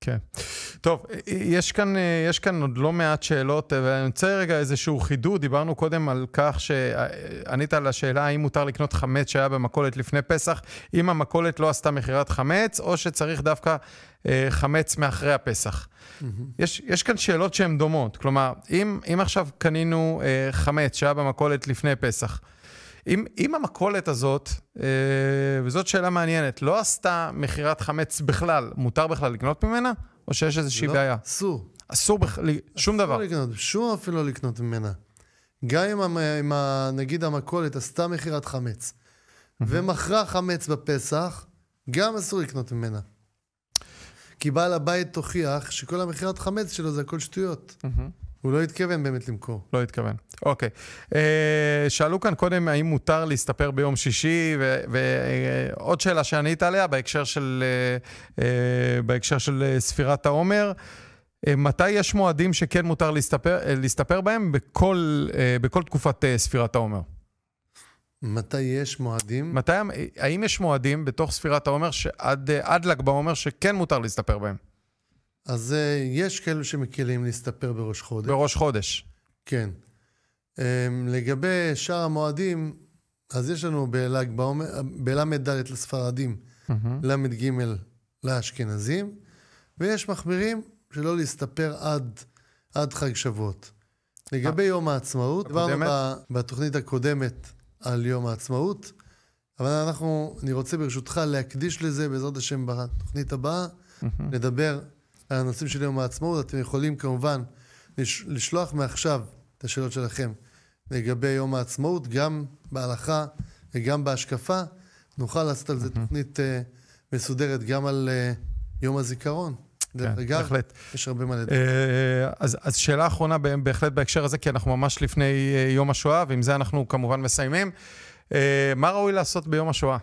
כן. Okay. טוב, אה, יש כאן, אה, יש כאן עוד לא מעט שאלות, אה, ואני רוצה רגע איזשהו חידוד. דיברנו קודם על כך שענית על השאלה האם מותר לקנות חמץ שהיה במכולת לפני פסח, אם המכולת לא עשתה מכירת חמץ, או שצריך דווקא אה, חמץ מאחרי הפסח. Mm-hmm. יש, יש כאן שאלות שהן דומות. כלומר, אם, אם עכשיו קנינו אה, חמץ שהיה במכולת לפני פסח, אם, אם המכולת הזאת, אה, וזאת שאלה מעניינת, לא עשתה מכירת חמץ בכלל, מותר בכלל לקנות ממנה? או שיש איזושהי לא, בעיה? אסור. אסור בכלל, שום דבר. אסור לקנות, שום אפילו לא לקנות ממנה. גם אם, עם, עם נגיד המכולת עשתה מכירת חמץ, ומכרה חמץ בפסח, גם אסור לקנות ממנה. כי בעל הבית תוכיח שכל המכירת חמץ שלו זה הכל שטויות. הוא לא התכוון באמת למכור. לא התכוון, אוקיי. אה, שאלו כאן קודם האם מותר להסתפר ביום שישי, ועוד אה, שאלה שענית עליה בהקשר של, אה, אה, בהקשר של ספירת העומר. מתי יש מועדים שכן מותר להסתפר, להסתפר בהם בכל, בכל תקופת ספירת העומר? מתי יש מועדים? מתי, האם יש מועדים בתוך ספירת העומר שעד ל"ג בעומר שכן מותר להסתפר בהם? אז אה, יש כאלו שמקלים להסתפר בראש חודש. בראש חודש. כן. אמ, לגבי שאר המועדים, אז יש לנו בל"ג בל"ד לספרדים, mm-hmm. ל"ג לאשכנזים, ויש מחמירים שלא להסתפר עד, עד חג שבועות. לגבי אה, יום העצמאות, דיברנו בתוכנית הקודמת על יום העצמאות, אבל אנחנו, אני רוצה ברשותך להקדיש לזה, בעזרת השם, בתוכנית הבאה, לדבר על הנושאים של יום העצמאות. אתם יכולים כמובן לשלוח מעכשיו את השאלות שלכם לגבי יום העצמאות, גם בהלכה וגם בהשקפה. נוכל לעשות על זה תוכנית uh, מסודרת גם על uh, יום הזיכרון. כן, בהחלט. יש הרבה מה לדעת. אה, אז, אז שאלה אחרונה בהחלט בהקשר הזה, כי אנחנו ממש לפני יום השואה, ועם זה אנחנו כמובן מסיימים. מה ראוי לעשות ביום השואה?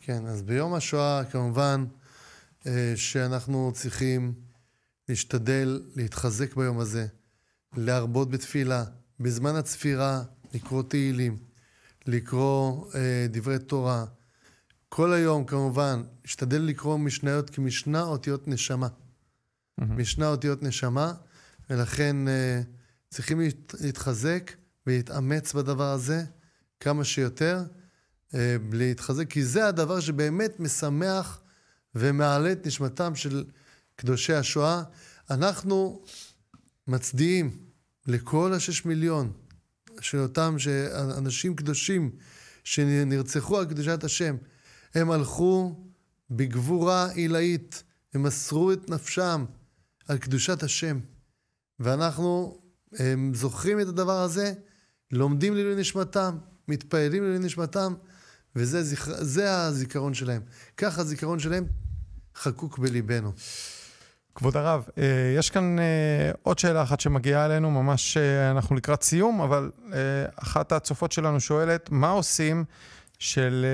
כן, אז ביום השואה, כמובן, אה, שאנחנו צריכים להשתדל להתחזק ביום הזה, להרבות בתפילה, בזמן הצפירה לקרוא תהילים, לקרוא אה, דברי תורה. כל היום כמובן, להשתדל לקרוא משניות כמשנה אותיות נשמה. Mm-hmm. משנה אותיות נשמה, ולכן אה, צריכים להתחזק ולהתאמץ בדבר הזה כמה שיותר, אה, להתחזק, כי זה הדבר שבאמת משמח. ומעלה את נשמתם של קדושי השואה. אנחנו מצדיעים לכל השש מיליון של אותם אנשים קדושים שנרצחו על קדושת השם. הם הלכו בגבורה עילאית, הם מסרו את נפשם על קדושת השם. ואנחנו הם זוכרים את הדבר הזה, לומדים לעילוי נשמתם, מתפעלים לעילוי נשמתם, וזה זיכ... הזיכרון שלהם. ככה הזיכרון שלהם חקוק בליבנו. כבוד הרב, אה, יש כאן אה, עוד שאלה אחת שמגיעה אלינו, ממש אה, אנחנו לקראת סיום, אבל אחת הצופות שלנו שואלת, מה עושים של,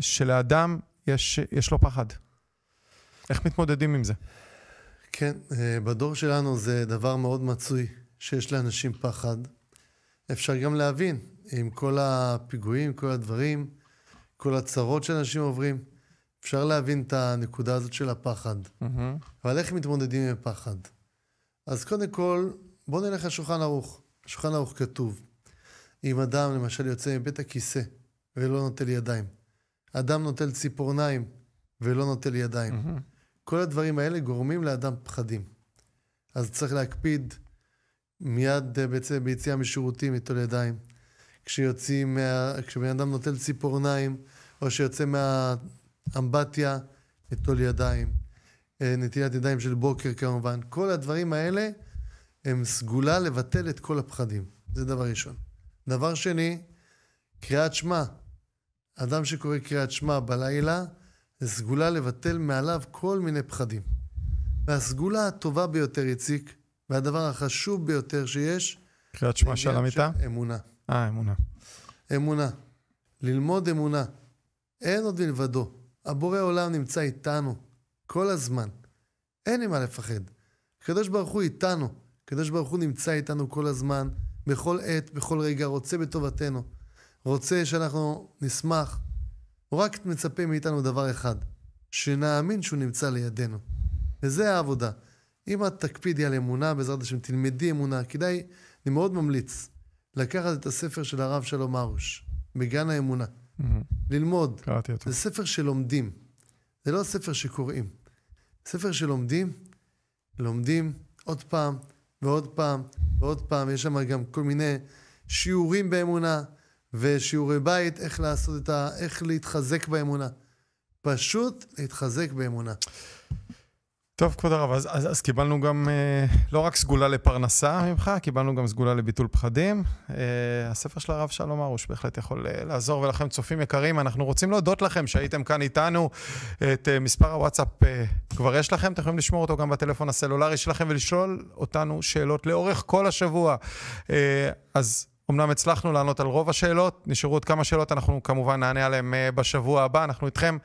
שלאדם יש, יש לו פחד? איך מתמודדים עם זה? כן, בדור שלנו זה דבר מאוד מצוי, שיש לאנשים פחד. אפשר גם להבין, עם כל הפיגועים, כל הדברים, כל הצרות שאנשים עוברים. אפשר להבין את הנקודה הזאת של הפחד. Mm-hmm. אבל איך מתמודדים עם הפחד? אז קודם כל, בואו נלך לשולחן ערוך. בשולחן ערוך כתוב, אם אדם למשל יוצא מבית הכיסא ולא נוטל ידיים, אדם נוטל ציפורניים ולא נוטל ידיים, mm-hmm. כל הדברים האלה גורמים לאדם פחדים. אז צריך להקפיד מיד אה, בעצם ביציאה משירותים נוטל ידיים. כשיוצאים, מה... כשבן אדם נוטל ציפורניים, או שיוצא מה... אמבטיה, נטול ידיים, אה, נטילת ידיים של בוקר כמובן. כל הדברים האלה הם סגולה לבטל את כל הפחדים. זה דבר ראשון. דבר שני, קריאת שמע. אדם שקורא קריאת שמע בלילה, זה סגולה לבטל מעליו כל מיני פחדים. והסגולה הטובה ביותר, איציק, והדבר החשוב ביותר שיש, קריאת שמע של המיטה? אמונה. אה, אמונה. אמונה. ללמוד אמונה. אין עוד מלבדו. הבורא עולם נמצא איתנו, כל הזמן. אין ממה לפחד. הקדוש ברוך הוא איתנו. הקדוש ברוך הוא נמצא איתנו כל הזמן, בכל עת, בכל רגע, רוצה בטובתנו. רוצה שאנחנו נשמח. הוא רק מצפה מאיתנו דבר אחד, שנאמין שהוא נמצא לידינו. וזה העבודה. אם את תקפידי על אמונה, בעזרת השם, תלמדי אמונה. כדאי, אני מאוד ממליץ לקחת את הספר של הרב שלום ארוש, בגן האמונה. Mm-hmm. ללמוד. קראתי אותו. זה ספר שלומדים. זה לא ספר שקוראים. ספר שלומדים, לומדים עוד פעם ועוד פעם ועוד פעם. יש שם גם כל מיני שיעורים באמונה ושיעורי בית, איך לעשות את ה... איך להתחזק באמונה. פשוט להתחזק באמונה. טוב, כבוד הרב, אז, אז, אז קיבלנו גם אה, לא רק סגולה לפרנסה ממך, קיבלנו גם סגולה לביטול פחדים. אה, הספר של הרב שלום ארוש בהחלט יכול אה, לעזור, ולכם צופים יקרים, אנחנו רוצים להודות לכם שהייתם כאן איתנו. את אה, מספר הוואטסאפ אה, כבר יש לכם, אתם יכולים לשמור אותו גם בטלפון הסלולרי שלכם ולשאול אותנו שאלות לאורך כל השבוע. אה, אז אמנם הצלחנו לענות על רוב השאלות, נשארו עוד כמה שאלות, אנחנו כמובן נענה עליהן אה, בשבוע הבא, אנחנו איתכם.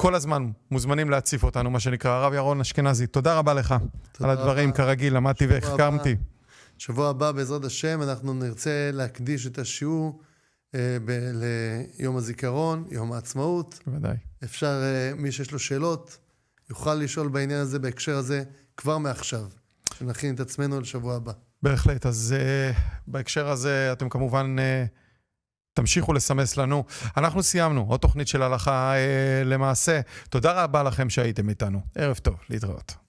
כל הזמן מוזמנים להציף אותנו, מה שנקרא. הרב ירון אשכנזי, תודה רבה לך תודה על הדברים, רבה. כרגיל, למדתי והחכמתי. שבוע הבא, בעזרת השם, אנחנו נרצה להקדיש את השיעור אה, ב- ליום הזיכרון, יום העצמאות. בוודאי. אפשר, אה, מי שיש לו שאלות, יוכל לשאול בעניין הזה, בהקשר הזה, כבר מעכשיו, שנכין את עצמנו לשבוע הבא. בהחלט. אז אה, בהקשר הזה, אתם כמובן... אה, תמשיכו לסמס לנו. אנחנו סיימנו עוד תוכנית של הלכה אה, למעשה. תודה רבה לכם שהייתם איתנו. ערב טוב, להתראות.